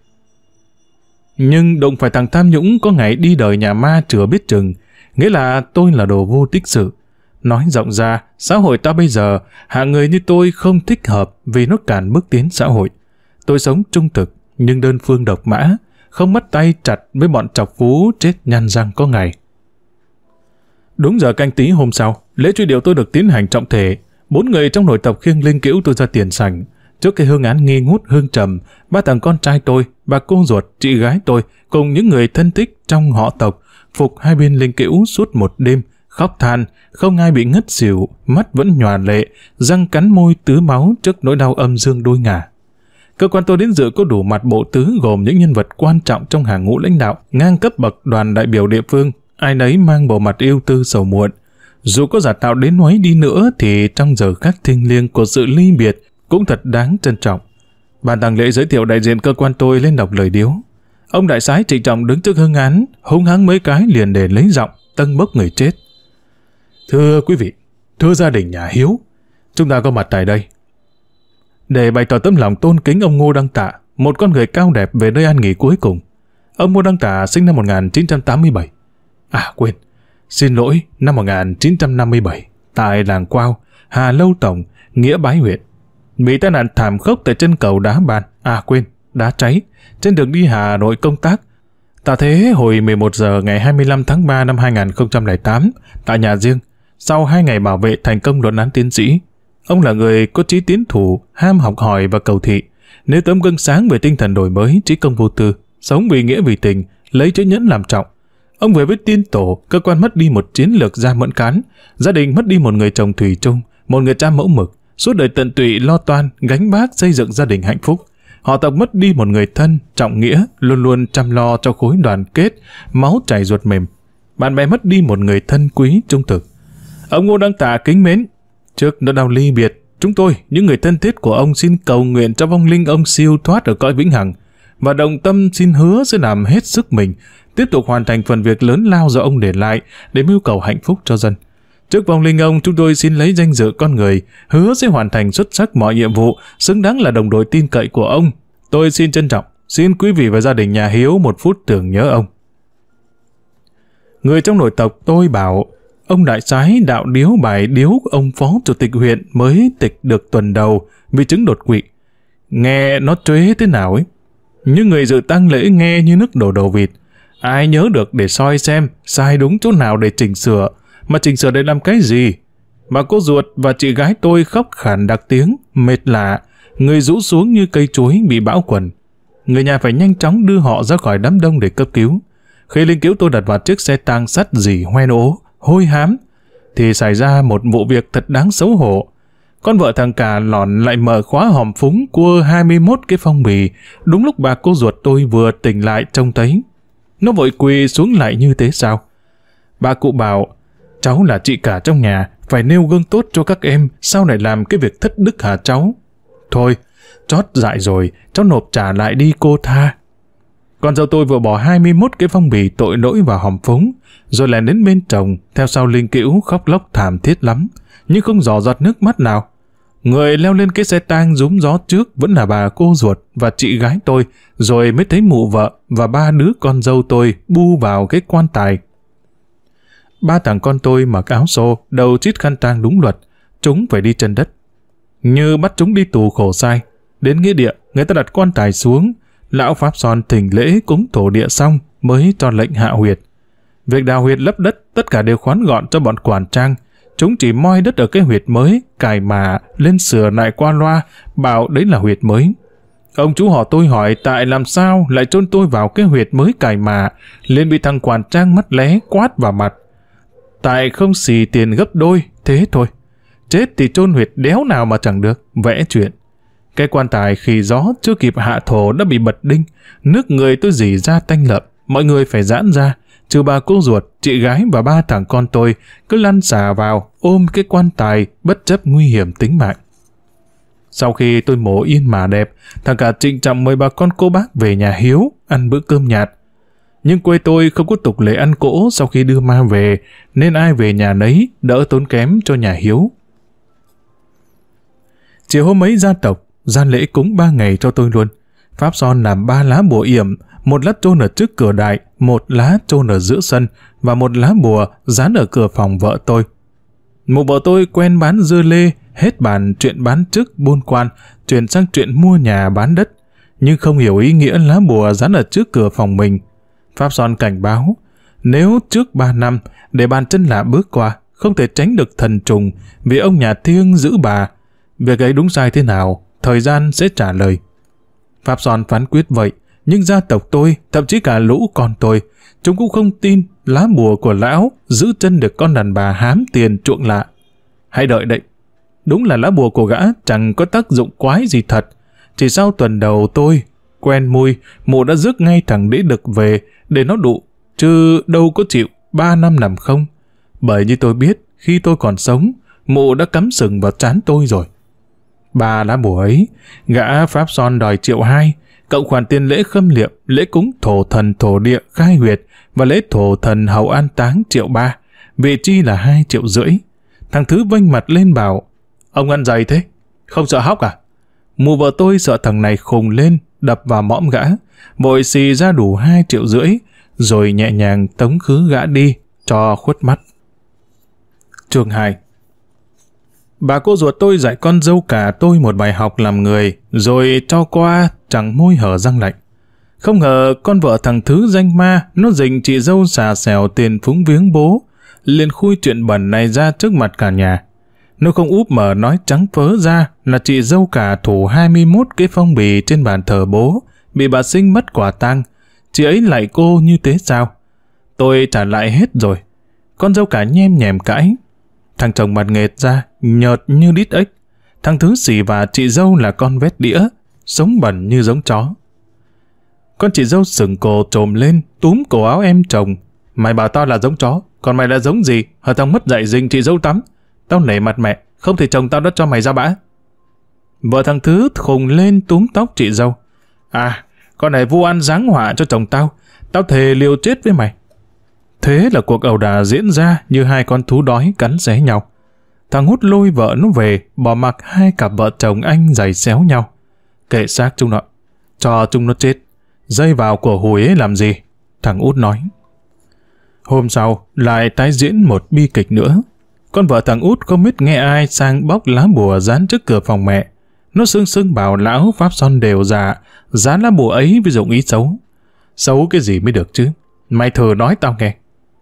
[SPEAKER 1] Nhưng động phải thằng tham nhũng có ngày đi đời nhà ma chưa biết chừng, nghĩa là tôi là đồ vô tích sự. Nói rộng ra, xã hội ta bây giờ, hạng người như tôi không thích hợp vì nó cản bước tiến xã hội. Tôi sống trung thực, nhưng đơn phương độc mã, không mất tay chặt với bọn chọc phú chết nhăn răng có ngày. Đúng giờ canh tí hôm sau, lễ truy điệu tôi được tiến hành trọng thể. Bốn người trong nội tộc khiêng linh cữu tôi ra tiền sảnh. Trước cái hương án nghi ngút hương trầm, ba thằng con trai tôi, bà cô ruột, chị gái tôi cùng những người thân thích trong họ tộc phục hai bên linh cữu suốt một đêm, khóc than, không ai bị ngất xỉu, mắt vẫn nhòa lệ, răng cắn môi tứ máu trước nỗi đau âm dương đôi ngả. Cơ quan tôi đến dự có đủ mặt bộ tứ gồm những nhân vật quan trọng trong hàng ngũ lãnh đạo, ngang cấp bậc đoàn đại biểu địa phương, ai nấy mang bộ mặt yêu tư sầu muộn. Dù có giả tạo đến mấy đi nữa thì trong giờ khắc thiêng liêng của sự ly biệt cũng thật đáng trân trọng. Bàn tàng lễ giới thiệu đại diện cơ quan tôi lên đọc lời điếu. Ông đại sái trịnh trọng đứng trước hương án, hung hăng mấy cái liền để lấy giọng, tân bốc người chết. Thưa quý vị, thưa gia đình nhà Hiếu, chúng ta có mặt tại đây. Để bày tỏ tấm lòng tôn kính ông Ngô Đăng Tạ, một con người cao đẹp về nơi an nghỉ cuối cùng. Ông Ngô Đăng Tạ sinh năm 1987, À quên, xin lỗi, năm 1957, tại làng Quao, Hà Lâu Tổng, Nghĩa Bái huyện. Bị tai nạn thảm khốc tại chân cầu đá bàn, à quên, đá cháy, trên đường đi Hà Nội công tác. Tạ thế hồi 11 giờ ngày 25 tháng 3 năm 2008, tại nhà riêng, sau hai ngày bảo vệ thành công luận án tiến sĩ, ông là người có trí tiến thủ, ham học hỏi và cầu thị. Nếu tấm gương sáng về tinh thần đổi mới, trí công vô tư, sống vì nghĩa vì tình, lấy chữ nhẫn làm trọng, Ông về với tiên tổ, cơ quan mất đi một chiến lược gia mẫn cán, gia đình mất đi một người chồng thủy chung, một người cha mẫu mực, suốt đời tận tụy lo toan, gánh vác xây dựng gia đình hạnh phúc. Họ tộc mất đi một người thân, trọng nghĩa, luôn luôn chăm lo cho khối đoàn kết, máu chảy ruột mềm. Bạn bè mất đi một người thân quý, trung thực. Ông Ngô Đăng tạ kính mến, trước nỗi đau ly biệt, chúng tôi, những người thân thiết của ông xin cầu nguyện cho vong linh ông siêu thoát ở cõi vĩnh hằng, và đồng tâm xin hứa sẽ làm hết sức mình, tiếp tục hoàn thành phần việc lớn lao do ông để lại để mưu cầu hạnh phúc cho dân. Trước vòng linh ông, chúng tôi xin lấy danh dự con người, hứa sẽ hoàn thành xuất sắc mọi nhiệm vụ, xứng đáng là đồng đội tin cậy của ông. Tôi xin trân trọng, xin quý vị và gia đình nhà Hiếu một phút tưởng nhớ ông. Người trong nội tộc tôi bảo, ông đại sái đạo điếu bài điếu ông phó chủ tịch huyện mới tịch được tuần đầu vì chứng đột quỵ. Nghe nó chế thế nào ấy. Những người dự tang lễ nghe như nước đổ đầu vịt. Ai nhớ được để soi xem sai đúng chỗ nào để chỉnh sửa, mà chỉnh sửa để làm cái gì. Mà cô ruột và chị gái tôi khóc khản đặc tiếng, mệt lạ, người rũ xuống như cây chuối bị bão quần. Người nhà phải nhanh chóng đưa họ ra khỏi đám đông để cấp cứu. Khi linh cứu tôi đặt vào chiếc xe tang sắt dì, hoen ố, hôi hám, thì xảy ra một vụ việc thật đáng xấu hổ. Con vợ thằng cả lòn lại mở khóa hòm phúng cua 21 cái phong bì, đúng lúc bà cô ruột tôi vừa tỉnh lại trông thấy. Nó vội quỳ xuống lại như thế sao? Bà cụ bảo, cháu là chị cả trong nhà, phải nêu gương tốt cho các em, sao lại làm cái việc thất đức hả cháu? Thôi, chót dại rồi, cháu nộp trả lại đi cô tha. Con dâu tôi vừa bỏ 21 cái phong bì tội lỗi vào hòm phúng, rồi lại đến bên chồng, theo sau Linh Cữu khóc lóc thảm thiết lắm, nhưng không dò giọt nước mắt nào. Người leo lên cái xe tang rúm gió trước vẫn là bà cô ruột và chị gái tôi, rồi mới thấy mụ vợ và ba đứa con dâu tôi bu vào cái quan tài. Ba thằng con tôi mặc áo xô, đầu chít khăn tang đúng luật, chúng phải đi chân đất. Như bắt chúng đi tù khổ sai, đến nghĩa địa, người ta đặt quan tài xuống, lão Pháp Son thỉnh lễ cúng thổ địa xong mới cho lệnh hạ huyệt. Việc đào huyệt lấp đất tất cả đều khoán gọn cho bọn quản trang, Chúng chỉ moi đất ở cái huyệt mới, cài mà, lên sửa lại qua loa, bảo đấy là huyệt mới. Ông chú họ tôi hỏi tại làm sao lại trôn tôi vào cái huyệt mới cài mà, liền bị thằng quản trang mắt lé quát vào mặt. Tại không xì tiền gấp đôi, thế thôi. Chết thì trôn huyệt đéo nào mà chẳng được, vẽ chuyện. Cái quan tài khi gió chưa kịp hạ thổ đã bị bật đinh, nước người tôi dì ra tanh lợp mọi người phải giãn ra, trừ bà cô ruột, chị gái và ba thằng con tôi cứ lăn xà vào ôm cái quan tài bất chấp nguy hiểm tính mạng. Sau khi tôi mổ yên mà đẹp, thằng cả trịnh trọng mời bà con cô bác về nhà Hiếu ăn bữa cơm nhạt. Nhưng quê tôi không có tục lễ ăn cỗ sau khi đưa ma về, nên ai về nhà nấy đỡ tốn kém cho nhà Hiếu. Chiều hôm ấy gia tộc, gian lễ cúng ba ngày cho tôi luôn. Pháp son làm ba lá bùa yểm, một lá chôn ở trước cửa đại, một lá chôn ở giữa sân và một lá bùa dán ở cửa phòng vợ tôi. Mụ vợ tôi quen bán dưa lê, hết bàn chuyện bán chức buôn quan, chuyển sang chuyện mua nhà bán đất, nhưng không hiểu ý nghĩa lá bùa dán ở trước cửa phòng mình. Pháp Son cảnh báo, nếu trước 3 năm, để bàn chân lạ bước qua, không thể tránh được thần trùng vì ông nhà thiêng giữ bà. Việc ấy đúng sai thế nào, thời gian sẽ trả lời. Pháp Son phán quyết vậy nhưng gia tộc tôi, thậm chí cả lũ con tôi, chúng cũng không tin lá bùa của lão giữ chân được con đàn bà hám tiền chuộng lạ. Hãy đợi đấy, đúng là lá bùa của gã chẳng có tác dụng quái gì thật. Chỉ sau tuần đầu tôi, quen mùi, mụ đã rước ngay thằng đĩ đực về để nó đụ, chứ đâu có chịu ba năm nằm không. Bởi như tôi biết, khi tôi còn sống, mụ đã cắm sừng vào chán tôi rồi. Ba lá bùa ấy, gã Pháp Son đòi triệu hai, cộng khoản tiền lễ khâm liệm, lễ cúng thổ thần thổ địa khai huyệt và lễ thổ thần hậu an táng triệu ba, vị chi là hai triệu rưỡi. Thằng Thứ vênh mặt lên bảo, ông ăn dày thế, không sợ hóc à? Mù vợ tôi sợ thằng này khùng lên, đập vào mõm gã, vội xì ra đủ hai triệu rưỡi, rồi nhẹ nhàng tống khứ gã đi, cho khuất mắt. Trường 2 bà cô ruột tôi dạy con dâu cả tôi một bài học làm người, rồi cho qua chẳng môi hở răng lạnh. Không ngờ con vợ thằng Thứ danh ma, nó dình chị dâu xà xèo tiền phúng viếng bố, liền khui chuyện bẩn này ra trước mặt cả nhà. Nó không úp mở nói trắng phớ ra là chị dâu cả thủ 21 cái phong bì trên bàn thờ bố, bị bà sinh mất quả tang, chị ấy lại cô như thế sao? Tôi trả lại hết rồi. Con dâu cả nhem nhèm cãi, Thằng chồng mặt nghệt ra, nhợt như đít ếch. Thằng thứ xỉ và chị dâu là con vét đĩa, sống bẩn như giống chó. Con chị dâu sừng cổ trồm lên, túm cổ áo em chồng. Mày bảo tao là giống chó, còn mày là giống gì? Hờ tao mất dạy dình chị dâu tắm. Tao nể mặt mẹ, không thể chồng tao đã cho mày ra bã. Vợ thằng Thứ khùng lên túm tóc chị dâu. À, con này vu ăn giáng họa cho chồng tao. Tao thề liều chết với mày. Thế là cuộc ẩu đà diễn ra như hai con thú đói cắn xé nhau. Thằng hút lôi vợ nó về, bỏ mặc hai cặp vợ chồng anh giày xéo nhau. Kệ xác chúng nó, cho chúng nó chết. Dây vào của hồi ấy làm gì? Thằng út nói. Hôm sau, lại tái diễn một bi kịch nữa. Con vợ thằng út không biết nghe ai sang bóc lá bùa dán trước cửa phòng mẹ. Nó sưng sưng bảo lão pháp son đều già, dán lá bùa ấy với dụng ý xấu. Xấu cái gì mới được chứ? Mày thử nói tao nghe.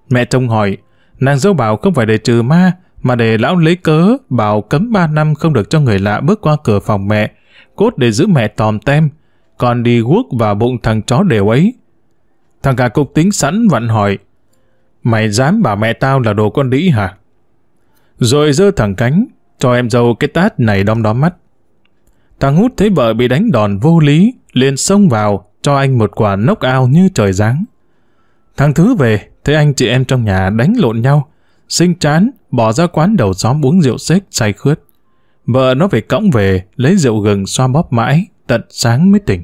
[SPEAKER 1] Mẹ trông hỏi, nàng dâu bảo không phải để trừ ma, mà để lão lấy cớ bảo cấm 3 năm không được cho người lạ bước qua cửa phòng mẹ, cốt để giữ mẹ tòm tem, còn đi guốc vào bụng thằng chó đều ấy. Thằng cả cục tính sẵn vặn hỏi, mày dám bảo mẹ tao là đồ con đĩ hả? Rồi giơ thẳng cánh, cho em dâu cái tát này đom đóm mắt. Thằng hút thấy vợ bị đánh đòn vô lý, liền xông vào, cho anh một quả nốc ao như trời giáng. Thằng Thứ về, thấy anh chị em trong nhà đánh lộn nhau, sinh chán, bỏ ra quán đầu xóm uống rượu xếch say khướt. Vợ nó về cõng về, lấy rượu gừng xoa bóp mãi, tận sáng mới tỉnh.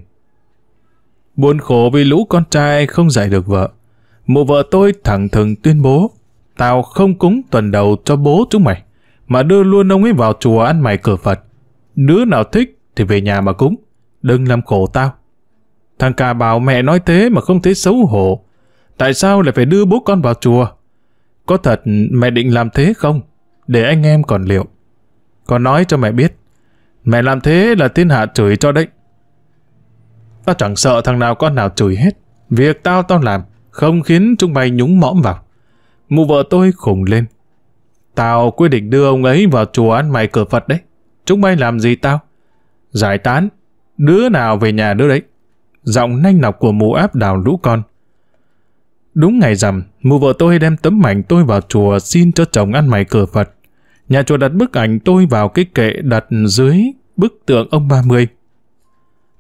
[SPEAKER 1] Buồn khổ vì lũ con trai không dạy được vợ. Mụ vợ tôi thẳng thừng tuyên bố, tao không cúng tuần đầu cho bố chúng mày, mà đưa luôn ông ấy vào chùa ăn mày cửa Phật. Đứa nào thích thì về nhà mà cúng, đừng làm khổ tao. Thằng cà bảo mẹ nói thế mà không thấy xấu hổ, Tại sao lại phải đưa bố con vào chùa? Có thật mẹ định làm thế không? Để anh em còn liệu. Con nói cho mẹ biết. Mẹ làm thế là thiên hạ chửi cho đấy. Tao chẳng sợ thằng nào con nào chửi hết. Việc tao tao làm không khiến chúng mày nhúng mõm vào. Mụ vợ tôi khủng lên. Tao quyết định đưa ông ấy vào chùa ăn mày cửa Phật đấy. Chúng mày làm gì tao? Giải tán. Đứa nào về nhà đứa đấy. Giọng nanh nọc của mụ áp đào lũ con. Đúng ngày rằm, mụ vợ tôi đem tấm ảnh tôi vào chùa xin cho chồng ăn mày cửa Phật. Nhà chùa đặt bức ảnh tôi vào cái kệ đặt dưới bức tượng ông 30.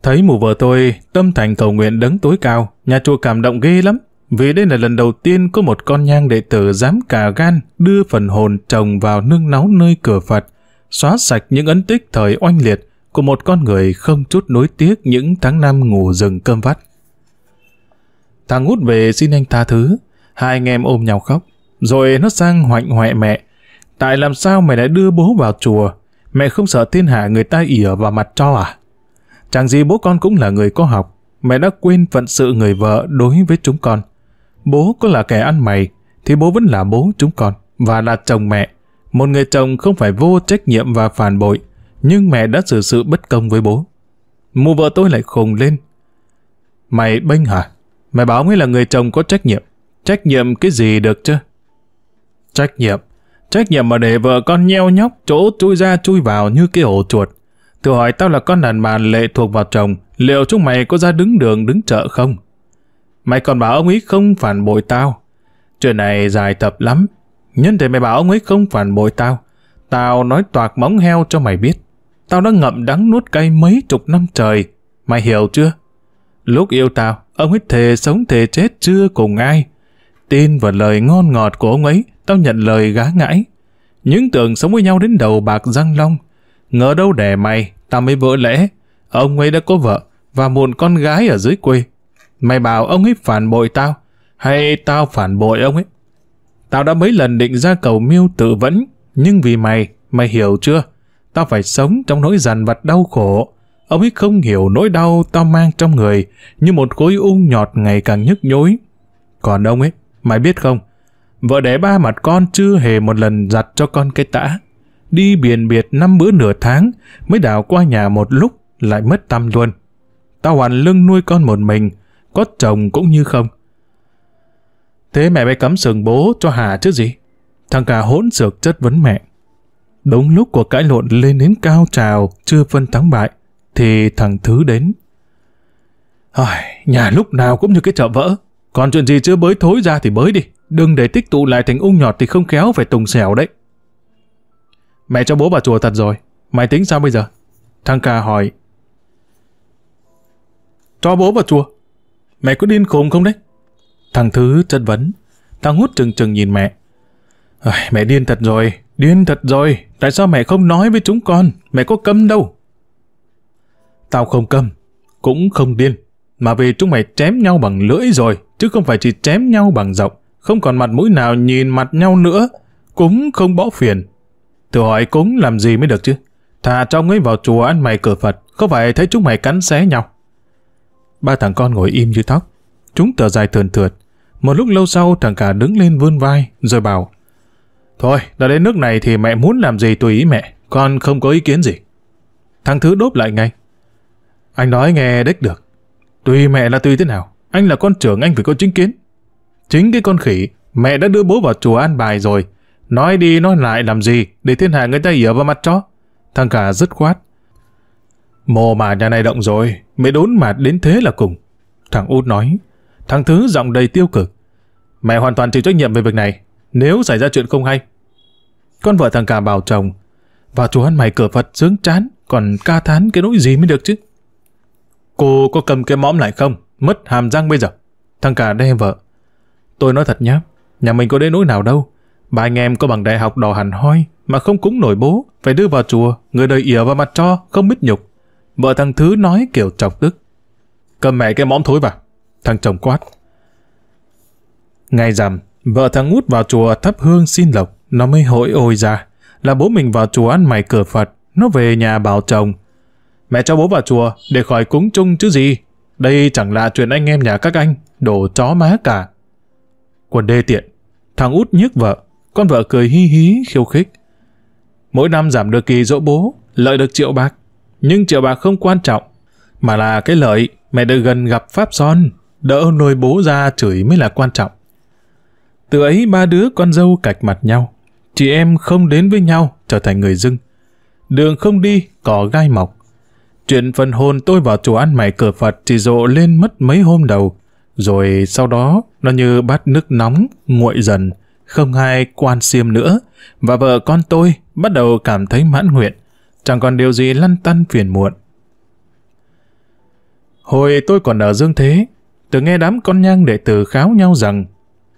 [SPEAKER 1] Thấy mụ vợ tôi tâm thành cầu nguyện đấng tối cao, nhà chùa cảm động ghê lắm, vì đây là lần đầu tiên có một con nhang đệ tử dám cả gan đưa phần hồn chồng vào nương náu nơi cửa Phật, xóa sạch những ấn tích thời oanh liệt của một con người không chút nối tiếc những tháng năm ngủ rừng cơm vắt. Thằng út về xin anh tha thứ. Hai anh em ôm nhau khóc. Rồi nó sang hoạnh hoẹ mẹ. Tại làm sao mày lại đưa bố vào chùa? Mẹ không sợ thiên hạ người ta ỉa vào mặt cho à? Chẳng gì bố con cũng là người có học. Mẹ đã quên phận sự người vợ đối với chúng con. Bố có là kẻ ăn mày, thì bố vẫn là bố chúng con, và là chồng mẹ. Một người chồng không phải vô trách nhiệm và phản bội, nhưng mẹ đã xử sự bất công với bố. Mụ vợ tôi lại khùng lên. Mày bênh hả? Mày bảo mới là người chồng có trách nhiệm. Trách nhiệm cái gì được chứ? Trách nhiệm. Trách nhiệm mà để vợ con nheo nhóc chỗ chui ra chui vào như cái ổ chuột. Tự hỏi tao là con đàn bà lệ thuộc vào chồng, liệu chúng mày có ra đứng đường đứng chợ không? Mày còn bảo ông ấy không phản bội tao. Chuyện này dài tập lắm. Nhân thể mày bảo ông ấy không phản bội tao. Tao nói toạc móng heo cho mày biết. Tao đã ngậm đắng nuốt cay mấy chục năm trời. Mày hiểu chưa? Lúc yêu tao, Ông ấy thề sống thề chết chưa cùng ai. Tin vào lời ngon ngọt của ông ấy, tao nhận lời gá ngãi. Những tưởng sống với nhau đến đầu bạc răng long. Ngờ đâu đẻ mày, tao mới vỡ lẽ. Ông ấy đã có vợ và muộn con gái ở dưới quê. Mày bảo ông ấy phản bội tao, hay tao phản bội ông ấy? Tao đã mấy lần định ra cầu miêu tự vẫn, nhưng vì mày, mày hiểu chưa? Tao phải sống trong nỗi dằn vặt đau khổ. Ông ấy không hiểu nỗi đau tao mang trong người, như một khối ung nhọt ngày càng nhức nhối. Còn ông ấy, mày biết không, vợ đẻ ba mặt con chưa hề một lần giặt cho con cái tã. Đi biển biệt năm bữa nửa tháng, mới đảo qua nhà một lúc, lại mất tâm luôn. Tao hoàn lưng nuôi con một mình, có chồng cũng như không. Thế mẹ mới cắm sừng bố cho Hà chứ gì? Thằng cả hỗn sược chất vấn mẹ. Đúng lúc của cãi lộn lên đến cao trào, chưa phân thắng bại thì thằng Thứ đến. Ai, nhà lúc nào cũng như cái chợ vỡ, còn chuyện gì chưa bới thối ra thì bới đi, đừng để tích tụ lại thành ung nhọt thì không kéo phải tùng xẻo đấy. Mẹ cho bố bà chùa thật rồi, mày tính sao bây giờ? Thằng ca hỏi. Cho bố vào chùa, mẹ có điên khùng không đấy? Thằng Thứ chất vấn, thằng hút trừng trừng nhìn mẹ. Mẹ điên thật rồi, điên thật rồi, tại sao mẹ không nói với chúng con, mẹ có cấm đâu. Tao không câm, cũng không điên, mà vì chúng mày chém nhau bằng lưỡi rồi, chứ không phải chỉ chém nhau bằng giọng không còn mặt mũi nào nhìn mặt nhau nữa, cũng không bỏ phiền. Tự hỏi cúng làm gì mới được chứ? Thà cho ông ấy vào chùa ăn mày cửa Phật, không phải thấy chúng mày cắn xé nhau. Ba thằng con ngồi im như tóc, chúng thở dài thườn thượt. Một lúc lâu sau thằng cả đứng lên vươn vai, rồi bảo Thôi, đã đến nước này thì mẹ muốn làm gì tùy ý mẹ, con không có ý kiến gì. Thằng thứ đốt lại ngay. Anh nói nghe đếch được. Tùy mẹ là tùy thế nào, anh là con trưởng anh phải có chính kiến. Chính cái con khỉ, mẹ đã đưa bố vào chùa an bài rồi. Nói đi nói lại làm gì, để thiên hạ người ta hiểu vào mặt cho. Thằng cả dứt khoát. Mồ mà nhà này động rồi, mẹ đốn mà đến thế là cùng. Thằng út nói, thằng thứ giọng đầy tiêu cực. Mẹ hoàn toàn chịu trách nhiệm về việc này, nếu xảy ra chuyện không hay. Con vợ thằng cả bảo chồng, vào chùa ăn mày cửa Phật sướng chán, còn ca thán cái nỗi gì mới được chứ. Cô có cầm cái mõm lại không? Mất hàm răng bây giờ. Thằng cả đe vợ. Tôi nói thật nhá, nhà mình có đến nỗi nào đâu. Ba anh em có bằng đại học đỏ hẳn hoi, mà không cúng nổi bố, phải đưa vào chùa, người đời ỉa vào mặt cho, không biết nhục. Vợ thằng Thứ nói kiểu chọc tức. Cầm mẹ cái mõm thối vào. Thằng chồng quát. Ngày rằm, vợ thằng út vào chùa thắp hương xin lộc, nó mới hội ôi ra. Là bố mình vào chùa ăn mày cửa Phật, nó về nhà bảo chồng, Mẹ cho bố vào chùa để khỏi cúng chung chứ gì. Đây chẳng là chuyện anh em nhà các anh, đổ chó má cả. Quần đê tiện, thằng út nhức vợ, con vợ cười hi hí khiêu khích. Mỗi năm giảm được kỳ dỗ bố, lợi được triệu bạc. Nhưng triệu bạc không quan trọng, mà là cái lợi mẹ được gần gặp Pháp Son, đỡ nuôi bố ra chửi mới là quan trọng. Từ ấy ba đứa con dâu cạch mặt nhau, chị em không đến với nhau trở thành người dưng. Đường không đi, cỏ gai mọc, Chuyện phần hồn tôi vào chùa ăn mày cửa Phật chỉ rộ lên mất mấy hôm đầu. Rồi sau đó, nó như bát nước nóng, nguội dần, không ai quan xiêm nữa. Và vợ con tôi bắt đầu cảm thấy mãn nguyện, chẳng còn điều gì lăn tăn phiền muộn. Hồi tôi còn ở Dương Thế, tôi nghe đám con nhang đệ tử kháo nhau rằng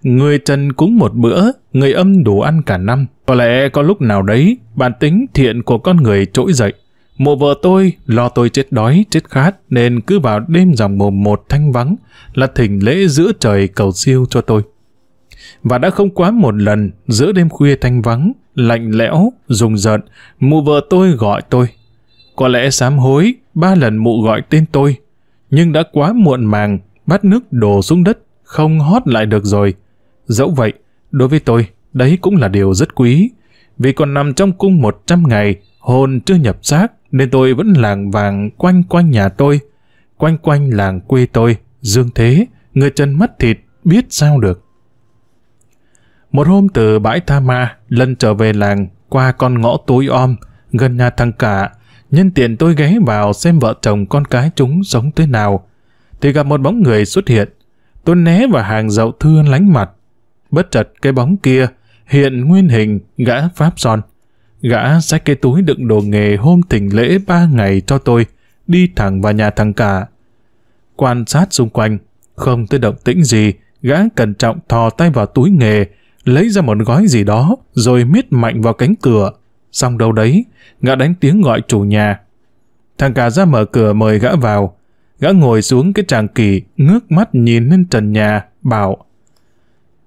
[SPEAKER 1] Người trần cúng một bữa, người âm đủ ăn cả năm. Có lẽ có lúc nào đấy, bản tính thiện của con người trỗi dậy, Mộ vợ tôi lo tôi chết đói, chết khát nên cứ vào đêm dòng mồm một thanh vắng là thỉnh lễ giữa trời cầu siêu cho tôi. Và đã không quá một lần giữa đêm khuya thanh vắng, lạnh lẽo, rùng rợn, mụ vợ tôi gọi tôi. Có lẽ sám hối, ba lần mụ gọi tên tôi. Nhưng đã quá muộn màng, bát nước đổ xuống đất, không hót lại được rồi. Dẫu vậy, đối với tôi, đấy cũng là điều rất quý. Vì còn nằm trong cung 100 ngày, Hồn chưa nhập xác nên tôi vẫn làng vàng quanh quanh nhà tôi, quanh quanh làng quê tôi, dương thế, người chân mất thịt, biết sao được. Một hôm từ bãi Tha Ma, lần trở về làng, qua con ngõ tối om, gần nhà thằng cả, nhân tiện tôi ghé vào xem vợ chồng con cái chúng sống thế nào, thì gặp một bóng người xuất hiện. Tôi né vào hàng dậu thưa lánh mặt. Bất chợt cái bóng kia hiện nguyên hình gã Pháp Son. Gã xách cái túi đựng đồ nghề hôm thỉnh lễ ba ngày cho tôi, đi thẳng vào nhà thằng cả. Quan sát xung quanh, không thấy động tĩnh gì, gã cẩn trọng thò tay vào túi nghề, lấy ra một gói gì đó, rồi miết mạnh vào cánh cửa. Xong đâu đấy, gã đánh tiếng gọi chủ nhà. Thằng cả ra mở cửa mời gã vào. Gã ngồi xuống cái tràng kỳ, ngước mắt nhìn lên trần nhà, bảo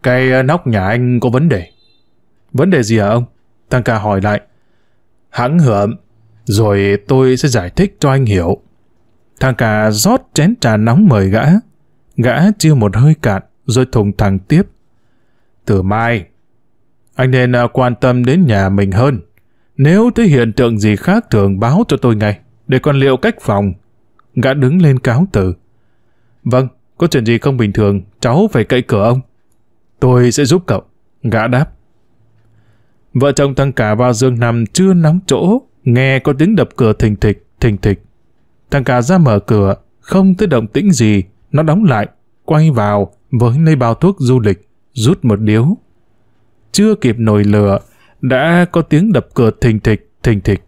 [SPEAKER 1] Cái ờ, nóc nhà anh có vấn đề. Vấn đề gì hả ông? Tăng ca hỏi lại. Hắn hưởng, rồi tôi sẽ giải thích cho anh hiểu. Thằng ca rót chén trà nóng mời gã. Gã chiêu một hơi cạn, rồi thùng thẳng tiếp. Từ mai, anh nên à, quan tâm đến nhà mình hơn. Nếu thấy hiện tượng gì khác thường báo cho tôi ngay, để còn liệu cách phòng. Gã đứng lên cáo từ. Vâng, có chuyện gì không bình thường, cháu phải cậy cửa ông. Tôi sẽ giúp cậu. Gã đáp. Vợ chồng thằng cả vào giường nằm chưa nắm chỗ, nghe có tiếng đập cửa thình thịch, thình thịch. Thằng cả ra mở cửa, không thấy động tĩnh gì, nó đóng lại, quay vào với lấy bao thuốc du lịch, rút một điếu. Chưa kịp nổi lửa, đã có tiếng đập cửa thình thịch, thình thịch.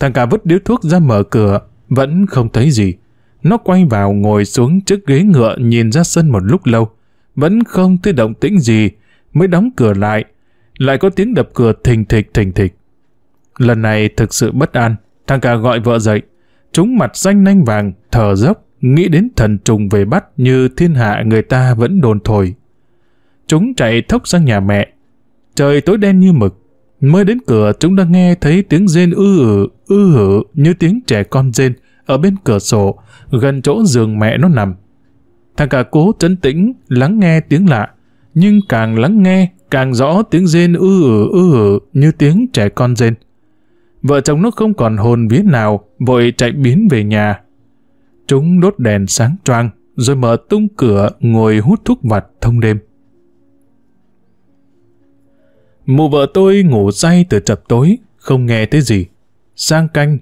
[SPEAKER 1] Thằng cả vứt điếu thuốc ra mở cửa, vẫn không thấy gì. Nó quay vào ngồi xuống trước ghế ngựa nhìn ra sân một lúc lâu, vẫn không thấy động tĩnh gì, mới đóng cửa lại, lại có tiếng đập cửa thình thịch thình thịch. Lần này thực sự bất an, thằng cả gọi vợ dậy. Chúng mặt xanh nanh vàng, thở dốc, nghĩ đến thần trùng về bắt như thiên hạ người ta vẫn đồn thổi. Chúng chạy thốc sang nhà mẹ. Trời tối đen như mực. Mới đến cửa chúng đã nghe thấy tiếng rên ư ử, ư hử như tiếng trẻ con rên ở bên cửa sổ, gần chỗ giường mẹ nó nằm. Thằng cả cố trấn tĩnh, lắng nghe tiếng lạ, nhưng càng lắng nghe càng rõ tiếng rên ư ử ư ử như tiếng trẻ con rên. Vợ chồng nó không còn hồn vía nào, vội chạy biến về nhà. Chúng đốt đèn sáng choang, rồi mở tung cửa ngồi hút thuốc vặt thông đêm. Mụ vợ tôi ngủ say từ chập tối, không nghe thấy gì. Sang canh,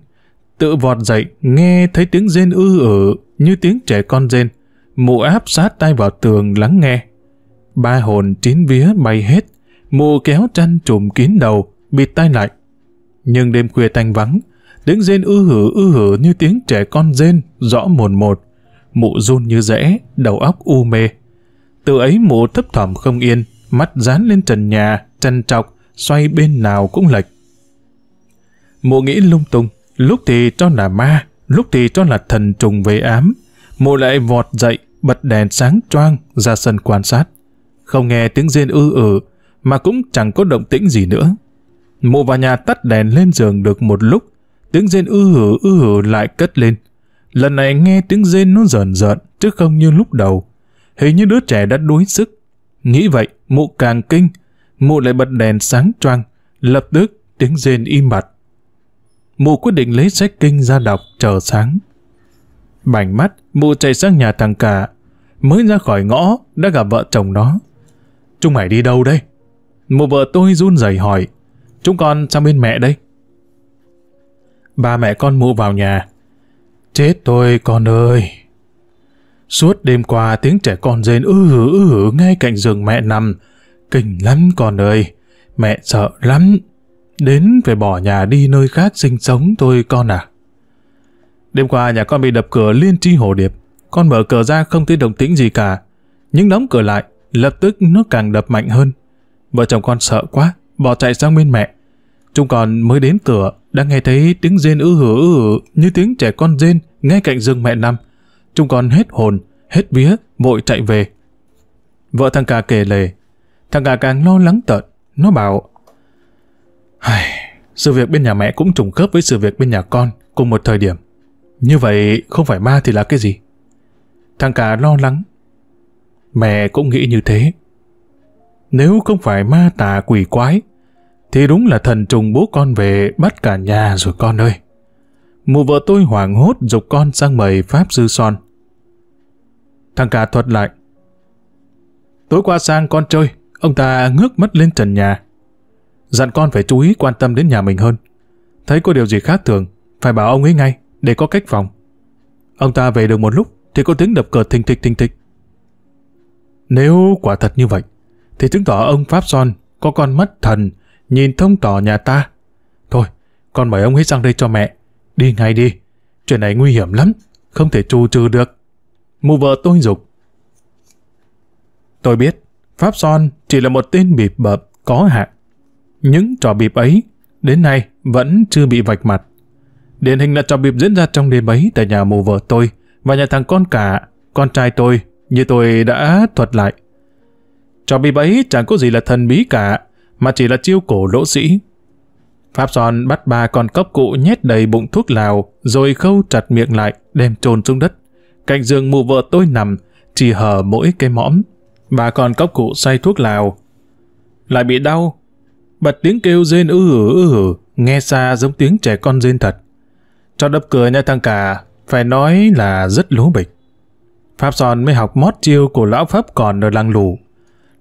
[SPEAKER 1] tự vọt dậy, nghe thấy tiếng rên ư ử như tiếng trẻ con rên. Mụ áp sát tay vào tường lắng nghe ba hồn chín vía bay hết, mù kéo chăn trùm kín đầu, bịt tay lại. Nhưng đêm khuya tanh vắng, tiếng rên ư hử ư hử như tiếng trẻ con rên, rõ mồn một. Mụ run như rẽ, đầu óc u mê. Từ ấy mụ thấp thỏm không yên, mắt dán lên trần nhà, trần trọc, xoay bên nào cũng lệch. Mụ nghĩ lung tung, lúc thì cho là ma, lúc thì cho là thần trùng về ám. Mụ lại vọt dậy, bật đèn sáng choang ra sân quan sát không nghe tiếng rên ư ử, ừ, mà cũng chẳng có động tĩnh gì nữa. Mụ và nhà tắt đèn lên giường được một lúc, tiếng rên ư hử ư hử lại cất lên. Lần này nghe tiếng rên nó rợn rợn, chứ không như lúc đầu. Hình như đứa trẻ đã đuối sức. Nghĩ vậy, mụ càng kinh, mụ lại bật đèn sáng choang, lập tức tiếng rên im bặt. Mụ quyết định lấy sách kinh ra đọc chờ sáng. Bảnh mắt, mụ chạy sang nhà thằng cả. Mới ra khỏi ngõ, đã gặp vợ chồng nó. Chúng mày đi đâu đây? Mụ vợ tôi run rẩy hỏi. Chúng con sang bên mẹ đây. Ba mẹ con mụ vào nhà. Chết tôi con ơi! Suốt đêm qua tiếng trẻ con rên ư hử ư hử ngay cạnh giường mẹ nằm. Kinh lắm con ơi! Mẹ sợ lắm! Đến phải bỏ nhà đi nơi khác sinh sống thôi con à. Đêm qua nhà con bị đập cửa liên tri hồ điệp. Con mở cửa ra không thấy động tĩnh gì cả. Nhưng đóng cửa lại, Lập tức nó càng đập mạnh hơn. Vợ chồng con sợ quá, bỏ chạy sang bên mẹ. Chúng còn mới đến cửa, đã nghe thấy tiếng rên ư hử ư hử như tiếng trẻ con rên ngay cạnh giường mẹ nằm. Chúng còn hết hồn, hết vía, vội chạy về. Vợ thằng cả kể lề thằng cả càng lo lắng tợn, nó bảo Sự việc bên nhà mẹ cũng trùng khớp với sự việc bên nhà con cùng một thời điểm. Như vậy không phải ma thì là cái gì? Thằng cả lo lắng, Mẹ cũng nghĩ như thế. Nếu không phải ma tà quỷ quái, thì đúng là thần trùng bố con về bắt cả nhà rồi con ơi. Mụ vợ tôi hoảng hốt dục con sang mời Pháp Sư Son. Thằng cả thuật lại. Tối qua sang con chơi, ông ta ngước mắt lên trần nhà. Dặn con phải chú ý quan tâm đến nhà mình hơn. Thấy có điều gì khác thường, phải bảo ông ấy ngay, để có cách phòng. Ông ta về được một lúc, thì có tiếng đập cờ thình thịch thình thịch. Nếu quả thật như vậy, thì chứng tỏ ông Pháp Son có con mắt thần, nhìn thông tỏ nhà ta. Thôi, con mời ông hết sang đây cho mẹ. Đi ngay đi. Chuyện này nguy hiểm lắm, không thể trù trừ được. mù vợ tôi dục. Tôi biết, Pháp Son chỉ là một tên bịp bợp có hạn. Những trò bịp ấy đến nay vẫn chưa bị vạch mặt. Điển hình là trò bịp diễn ra trong đêm ấy tại nhà mù vợ tôi và nhà thằng con cả, con trai tôi như tôi đã thuật lại, trò bị bẫy chẳng có gì là thần bí cả, mà chỉ là chiêu cổ lỗ sĩ. Pháp Son bắt ba con cốc cụ nhét đầy bụng thuốc lào, rồi khâu chặt miệng lại, đem trồn xuống đất. Cạnh giường mụ vợ tôi nằm, chỉ hở mỗi cái mõm. Bà con cốc cụ say thuốc lào. Lại bị đau. Bật tiếng kêu rên ư hử ư hử, nghe xa giống tiếng trẻ con rên thật. Cho đập cửa nha thằng cả, phải nói là rất lố bịch. Pháp Son mới học mót chiêu của lão Pháp còn ở làng lù.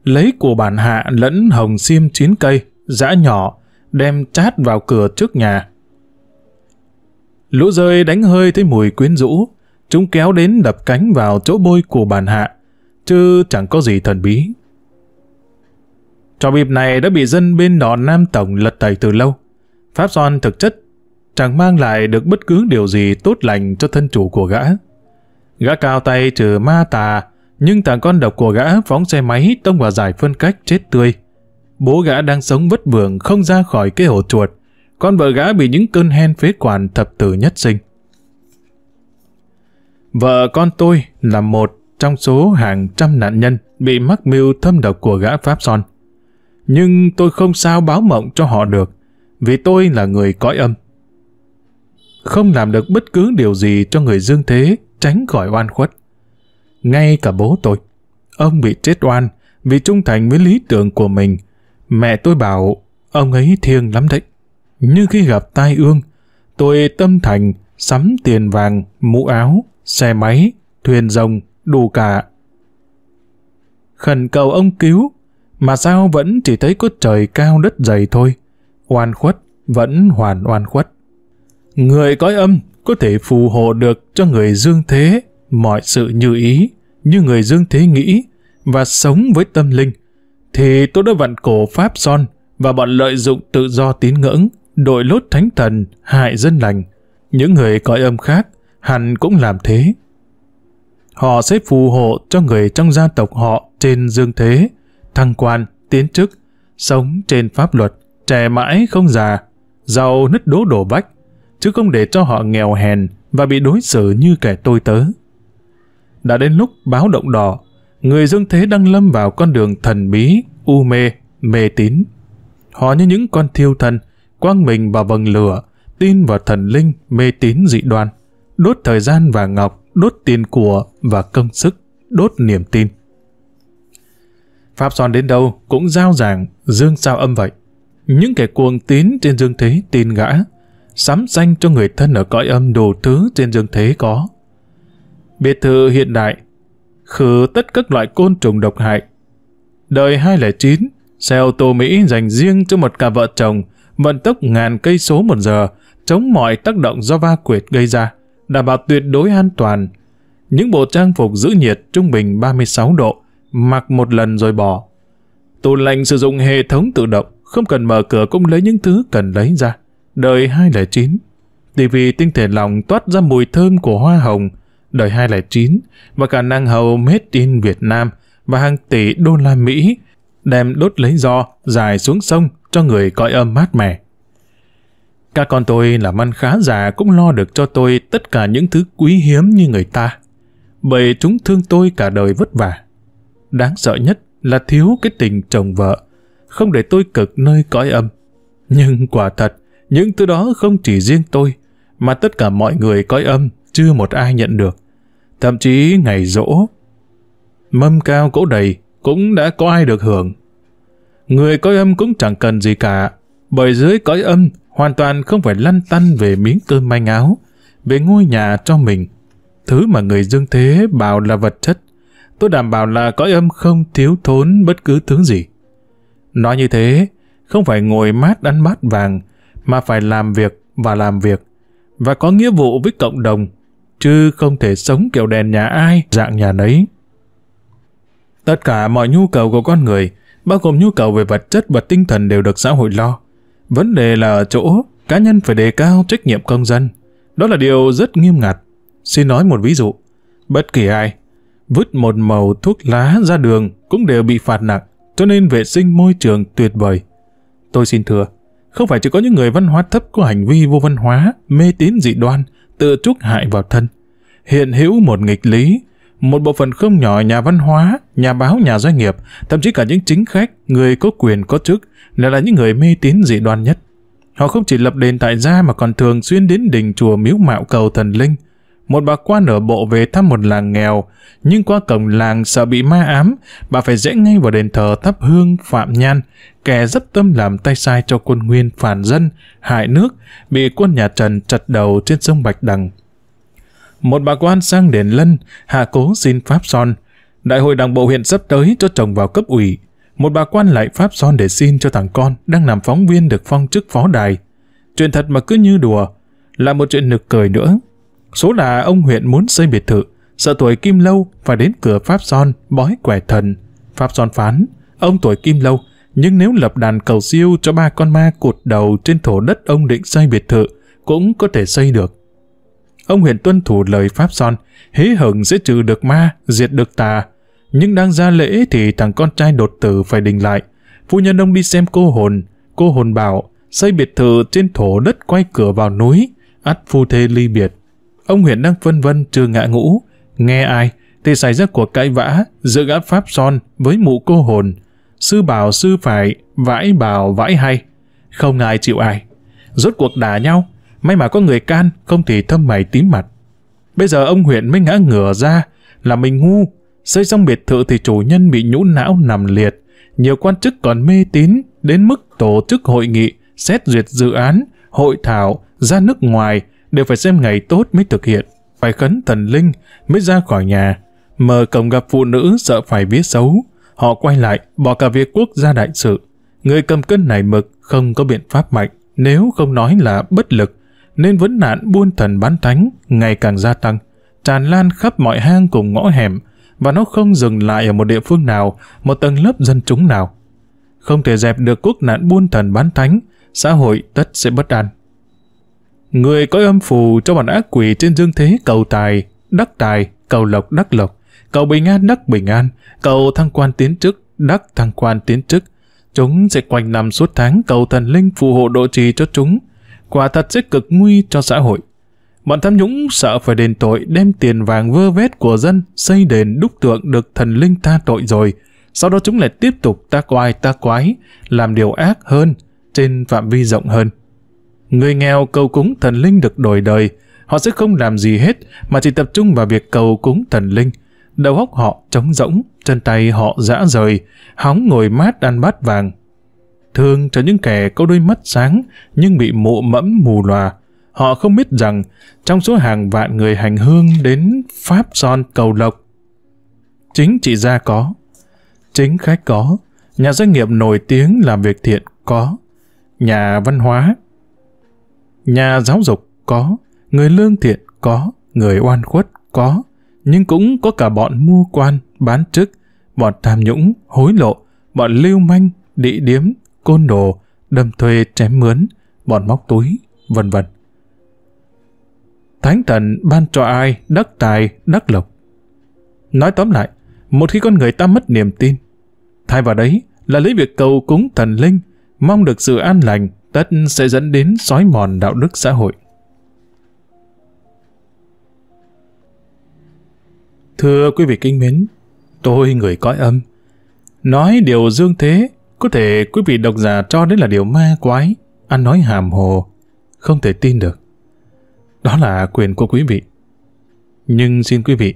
[SPEAKER 1] Lấy của bản hạ lẫn hồng xiêm chín cây, dã nhỏ, đem chát vào cửa trước nhà. Lũ rơi đánh hơi thấy mùi quyến rũ, chúng kéo đến đập cánh vào chỗ bôi của bản hạ, chứ chẳng có gì thần bí. Trò bịp này đã bị dân bên đỏ Nam Tổng lật tẩy từ lâu. Pháp Son thực chất chẳng mang lại được bất cứ điều gì tốt lành cho thân chủ của gã. Gã cao tay trừ ma tà, nhưng thằng con độc của gã phóng xe máy tông vào giải phân cách chết tươi. Bố gã đang sống vất vưởng không ra khỏi cái ổ chuột. Con vợ gã bị những cơn hen phế quản thập tử nhất sinh. Vợ con tôi là một trong số hàng trăm nạn nhân bị mắc mưu thâm độc của gã Pháp Son. Nhưng tôi không sao báo mộng cho họ được, vì tôi là người cõi âm. Không làm được bất cứ điều gì cho người dương thế, tránh khỏi oan khuất. Ngay cả bố tôi, ông bị chết oan vì trung thành với lý tưởng của mình. Mẹ tôi bảo ông ấy thiêng lắm đấy. Nhưng khi gặp tai ương, tôi tâm thành sắm tiền vàng, mũ áo, xe máy, thuyền rồng, đủ cả. Khẩn cầu ông cứu, mà sao vẫn chỉ thấy có trời cao đất dày thôi. Oan khuất vẫn hoàn oan khuất. Người cõi âm có thể phù hộ được cho người dương thế mọi sự như ý, như người dương thế nghĩ, và sống với tâm linh, thì tôi đã vặn cổ Pháp son và bọn lợi dụng tự do tín ngưỡng, đội lốt thánh thần, hại dân lành. Những người cõi âm khác hẳn cũng làm thế. Họ sẽ phù hộ cho người trong gia tộc họ trên dương thế, thăng quan, tiến chức, sống trên pháp luật, trẻ mãi không già, giàu nứt đố đổ bách, chứ không để cho họ nghèo hèn và bị đối xử như kẻ tôi tớ. Đã đến lúc báo động đỏ, người dương thế đang lâm vào con đường thần bí, u mê, mê tín. Họ như những con thiêu thần, quăng mình vào vầng lửa, tin vào thần linh, mê tín dị đoan, đốt thời gian và ngọc, đốt tiền của và công sức, đốt niềm tin. Pháp Son đến đâu cũng giao giảng dương sao âm vậy. Những kẻ cuồng tín trên dương thế tin gã, sắm danh cho người thân ở cõi âm đủ thứ trên dương thế có. Biệt thự hiện đại, khử tất các loại côn trùng độc hại. Đời 209, xe ô tô Mỹ dành riêng cho một cặp vợ chồng, vận tốc ngàn cây số một giờ, chống mọi tác động do va quyệt gây ra, đảm bảo tuyệt đối an toàn. Những bộ trang phục giữ nhiệt trung bình 36 độ, mặc một lần rồi bỏ. Tủ lạnh sử dụng hệ thống tự động, không cần mở cửa cũng lấy những thứ cần lấy ra đời 209. TV tinh thể lòng toát ra mùi thơm của hoa hồng, đời 209 và cả năng hầu made in Việt Nam và hàng tỷ đô la Mỹ đem đốt lấy do dài xuống sông cho người coi âm mát mẻ. Các con tôi làm ăn khá già cũng lo được cho tôi tất cả những thứ quý hiếm như người ta. Bởi chúng thương tôi cả đời vất vả. Đáng sợ nhất là thiếu cái tình chồng vợ, không để tôi cực nơi cõi âm. Nhưng quả thật, nhưng từ đó không chỉ riêng tôi, mà tất cả mọi người coi âm chưa một ai nhận được. Thậm chí ngày rỗ, mâm cao cỗ đầy cũng đã có ai được hưởng. Người coi âm cũng chẳng cần gì cả, bởi dưới cõi âm hoàn toàn không phải lăn tăn về miếng cơm manh áo, về ngôi nhà cho mình. Thứ mà người dương thế bảo là vật chất, tôi đảm bảo là cõi âm không thiếu thốn bất cứ thứ gì. Nói như thế, không phải ngồi mát ăn mát vàng, mà phải làm việc và làm việc, và có nghĩa vụ với cộng đồng, chứ không thể sống kiểu đèn nhà ai, dạng nhà nấy. Tất cả mọi nhu cầu của con người, bao gồm nhu cầu về vật chất và tinh thần đều được xã hội lo. Vấn đề là ở chỗ cá nhân phải đề cao trách nhiệm công dân. Đó là điều rất nghiêm ngặt. Xin nói một ví dụ. Bất kỳ ai, vứt một màu thuốc lá ra đường cũng đều bị phạt nặng, cho nên vệ sinh môi trường tuyệt vời. Tôi xin thưa, không phải chỉ có những người văn hóa thấp có hành vi vô văn hóa, mê tín dị đoan, tự chuốc hại vào thân. Hiện hữu một nghịch lý, một bộ phận không nhỏ nhà văn hóa, nhà báo, nhà doanh nghiệp, thậm chí cả những chính khách, người có quyền có chức, lại là những người mê tín dị đoan nhất. Họ không chỉ lập đền tại gia mà còn thường xuyên đến đình chùa miếu mạo cầu thần linh, một bà quan nửa bộ về thăm một làng nghèo, nhưng qua cổng làng sợ bị ma ám, bà phải rẽ ngay vào đền thờ thắp hương Phạm Nhan, kẻ dấp tâm làm tay sai cho quân nguyên phản dân, hại nước, bị quân nhà Trần chặt đầu trên sông Bạch Đằng. Một bà quan sang đền Lân, hạ cố xin Pháp Son. Đại hội đảng bộ huyện sắp tới cho chồng vào cấp ủy. Một bà quan lại Pháp Son để xin cho thằng con đang làm phóng viên được phong chức phó đài. Chuyện thật mà cứ như đùa, là một chuyện nực cười nữa. Số là ông huyện muốn xây biệt thự, sợ tuổi Kim Lâu phải đến cửa Pháp Son bói quẻ thần. Pháp Son phán, ông tuổi Kim Lâu, nhưng nếu lập đàn cầu siêu cho ba con ma cụt đầu trên thổ đất ông định xây biệt thự, cũng có thể xây được. Ông huyện tuân thủ lời Pháp Son, hí hưởng sẽ trừ được ma, diệt được tà. Nhưng đang ra lễ thì thằng con trai đột tử phải đình lại. Phu nhân ông đi xem cô hồn, cô hồn bảo xây biệt thự trên thổ đất quay cửa vào núi, ắt phu thê ly biệt ông Huyền đang phân vân chưa ngã ngũ, nghe ai thì xảy ra cuộc cãi vã giữa gã Pháp Son với mụ cô hồn. Sư bảo sư phải, vãi bảo vãi hay. Không ai chịu ai. Rốt cuộc đả nhau, may mà có người can, không thì thâm mày tím mặt. Bây giờ ông Huyện mới ngã ngửa ra, là mình ngu. Xây xong biệt thự thì chủ nhân bị nhũ não nằm liệt. Nhiều quan chức còn mê tín, đến mức tổ chức hội nghị, xét duyệt dự án, hội thảo, ra nước ngoài, đều phải xem ngày tốt mới thực hiện, phải khấn thần linh mới ra khỏi nhà. Mở cổng gặp phụ nữ sợ phải vía xấu, họ quay lại bỏ cả việc quốc gia đại sự. Người cầm cân này mực không có biện pháp mạnh, nếu không nói là bất lực, nên vấn nạn buôn thần bán thánh ngày càng gia tăng, tràn lan khắp mọi hang cùng ngõ hẻm, và nó không dừng lại ở một địa phương nào, một tầng lớp dân chúng nào. Không thể dẹp được quốc nạn buôn thần bán thánh, xã hội tất sẽ bất an. Người có âm phù cho bọn ác quỷ trên dương thế cầu tài, đắc tài, cầu lộc đắc lộc, cầu bình an đắc bình an, cầu thăng quan tiến chức, đắc thăng quan tiến chức. Chúng sẽ quanh năm suốt tháng cầu thần linh phù hộ độ trì cho chúng. Quả thật sẽ cực nguy cho xã hội. Bọn tham nhũng sợ phải đền tội đem tiền vàng vơ vét của dân xây đền đúc tượng được thần linh tha tội rồi. Sau đó chúng lại tiếp tục ta quai ta quái, làm điều ác hơn, trên phạm vi rộng hơn. Người nghèo cầu cúng thần linh được đổi đời, họ sẽ không làm gì hết mà chỉ tập trung vào việc cầu cúng thần linh. Đầu óc họ trống rỗng, chân tay họ dã rời, hóng ngồi mát ăn bát vàng. Thường cho những kẻ có đôi mắt sáng nhưng bị mụ mẫm mù lòa, họ không biết rằng trong số hàng vạn người hành hương đến Pháp Son Cầu Lộc, chính trị gia có, chính khách có, nhà doanh nghiệp nổi tiếng làm việc thiện có, nhà văn hóa Nhà giáo dục có, người lương thiện có, người oan khuất có, nhưng cũng có cả bọn mua quan, bán chức, bọn tham nhũng, hối lộ, bọn lưu manh, đị điếm, côn đồ, đâm thuê chém mướn, bọn móc túi, vân vân. Thánh thần ban cho ai đắc tài, đắc lộc. Nói tóm lại, một khi con người ta mất niềm tin, thay vào đấy là lấy việc cầu cúng thần linh, mong được sự an lành, tất sẽ dẫn đến xói mòn đạo đức xã hội. Thưa quý vị kính mến, tôi người cõi âm. Nói điều dương thế, có thể quý vị độc giả cho đấy là điều ma quái, ăn nói hàm hồ, không thể tin được. Đó là quyền của quý vị. Nhưng xin quý vị,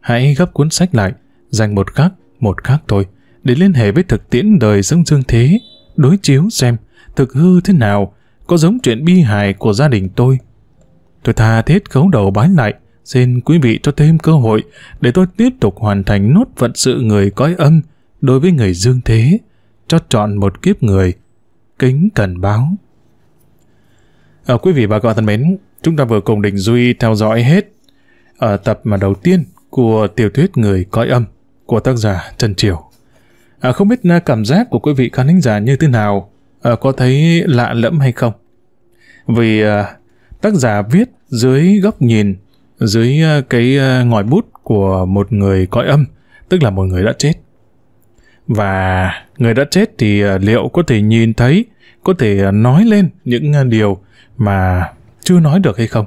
[SPEAKER 1] hãy gấp cuốn sách lại, dành một khắc, một khắc thôi, để liên hệ với thực tiễn đời sống dương thế, đối chiếu xem thực hư thế nào, có giống chuyện bi hài của gia đình tôi. Tôi tha thiết khấu đầu bái lại, xin quý vị cho thêm cơ hội để tôi tiếp tục hoàn thành nốt vận sự người cõi âm đối với người dương thế, cho chọn một kiếp người. Kính cần báo. À, quý vị và các bạn thân mến, chúng ta vừa cùng Đình Duy theo dõi hết ở à, tập mà đầu tiên của tiểu thuyết Người Cõi Âm của tác giả Trần Triều. À, không biết à, cảm giác của quý vị khán thính giả như thế nào Ờ, có thấy lạ lẫm hay không? Vì ờ, tác giả viết dưới góc nhìn, dưới ờ, cái ngòi bút của một người cõi âm, tức là một người đã chết. Và người đã chết thì liệu có thể nhìn thấy, có thể nói lên những điều mà chưa nói được hay không?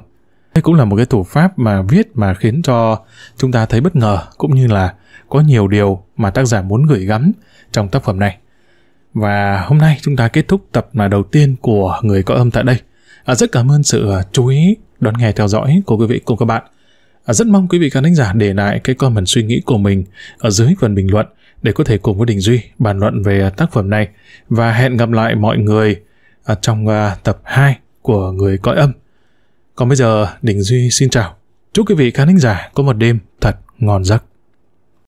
[SPEAKER 1] Đây cũng là một cái thủ pháp mà viết mà khiến cho chúng ta thấy bất ngờ cũng như là có nhiều điều mà tác giả muốn gửi gắm trong tác phẩm này. Và hôm nay chúng ta kết thúc tập là đầu tiên của Người Có Âm tại đây. À, rất cảm ơn sự à, chú ý đón nghe theo dõi của quý vị cùng các bạn. À, rất mong quý vị khán giả để lại cái comment suy nghĩ của mình ở dưới phần bình luận để có thể cùng với Đình Duy bàn luận về tác phẩm này. Và hẹn gặp lại mọi người trong tập 2 của Người Cõi Âm. Còn bây giờ, Đình Duy xin chào. Chúc quý vị khán giả có một đêm thật ngon giấc.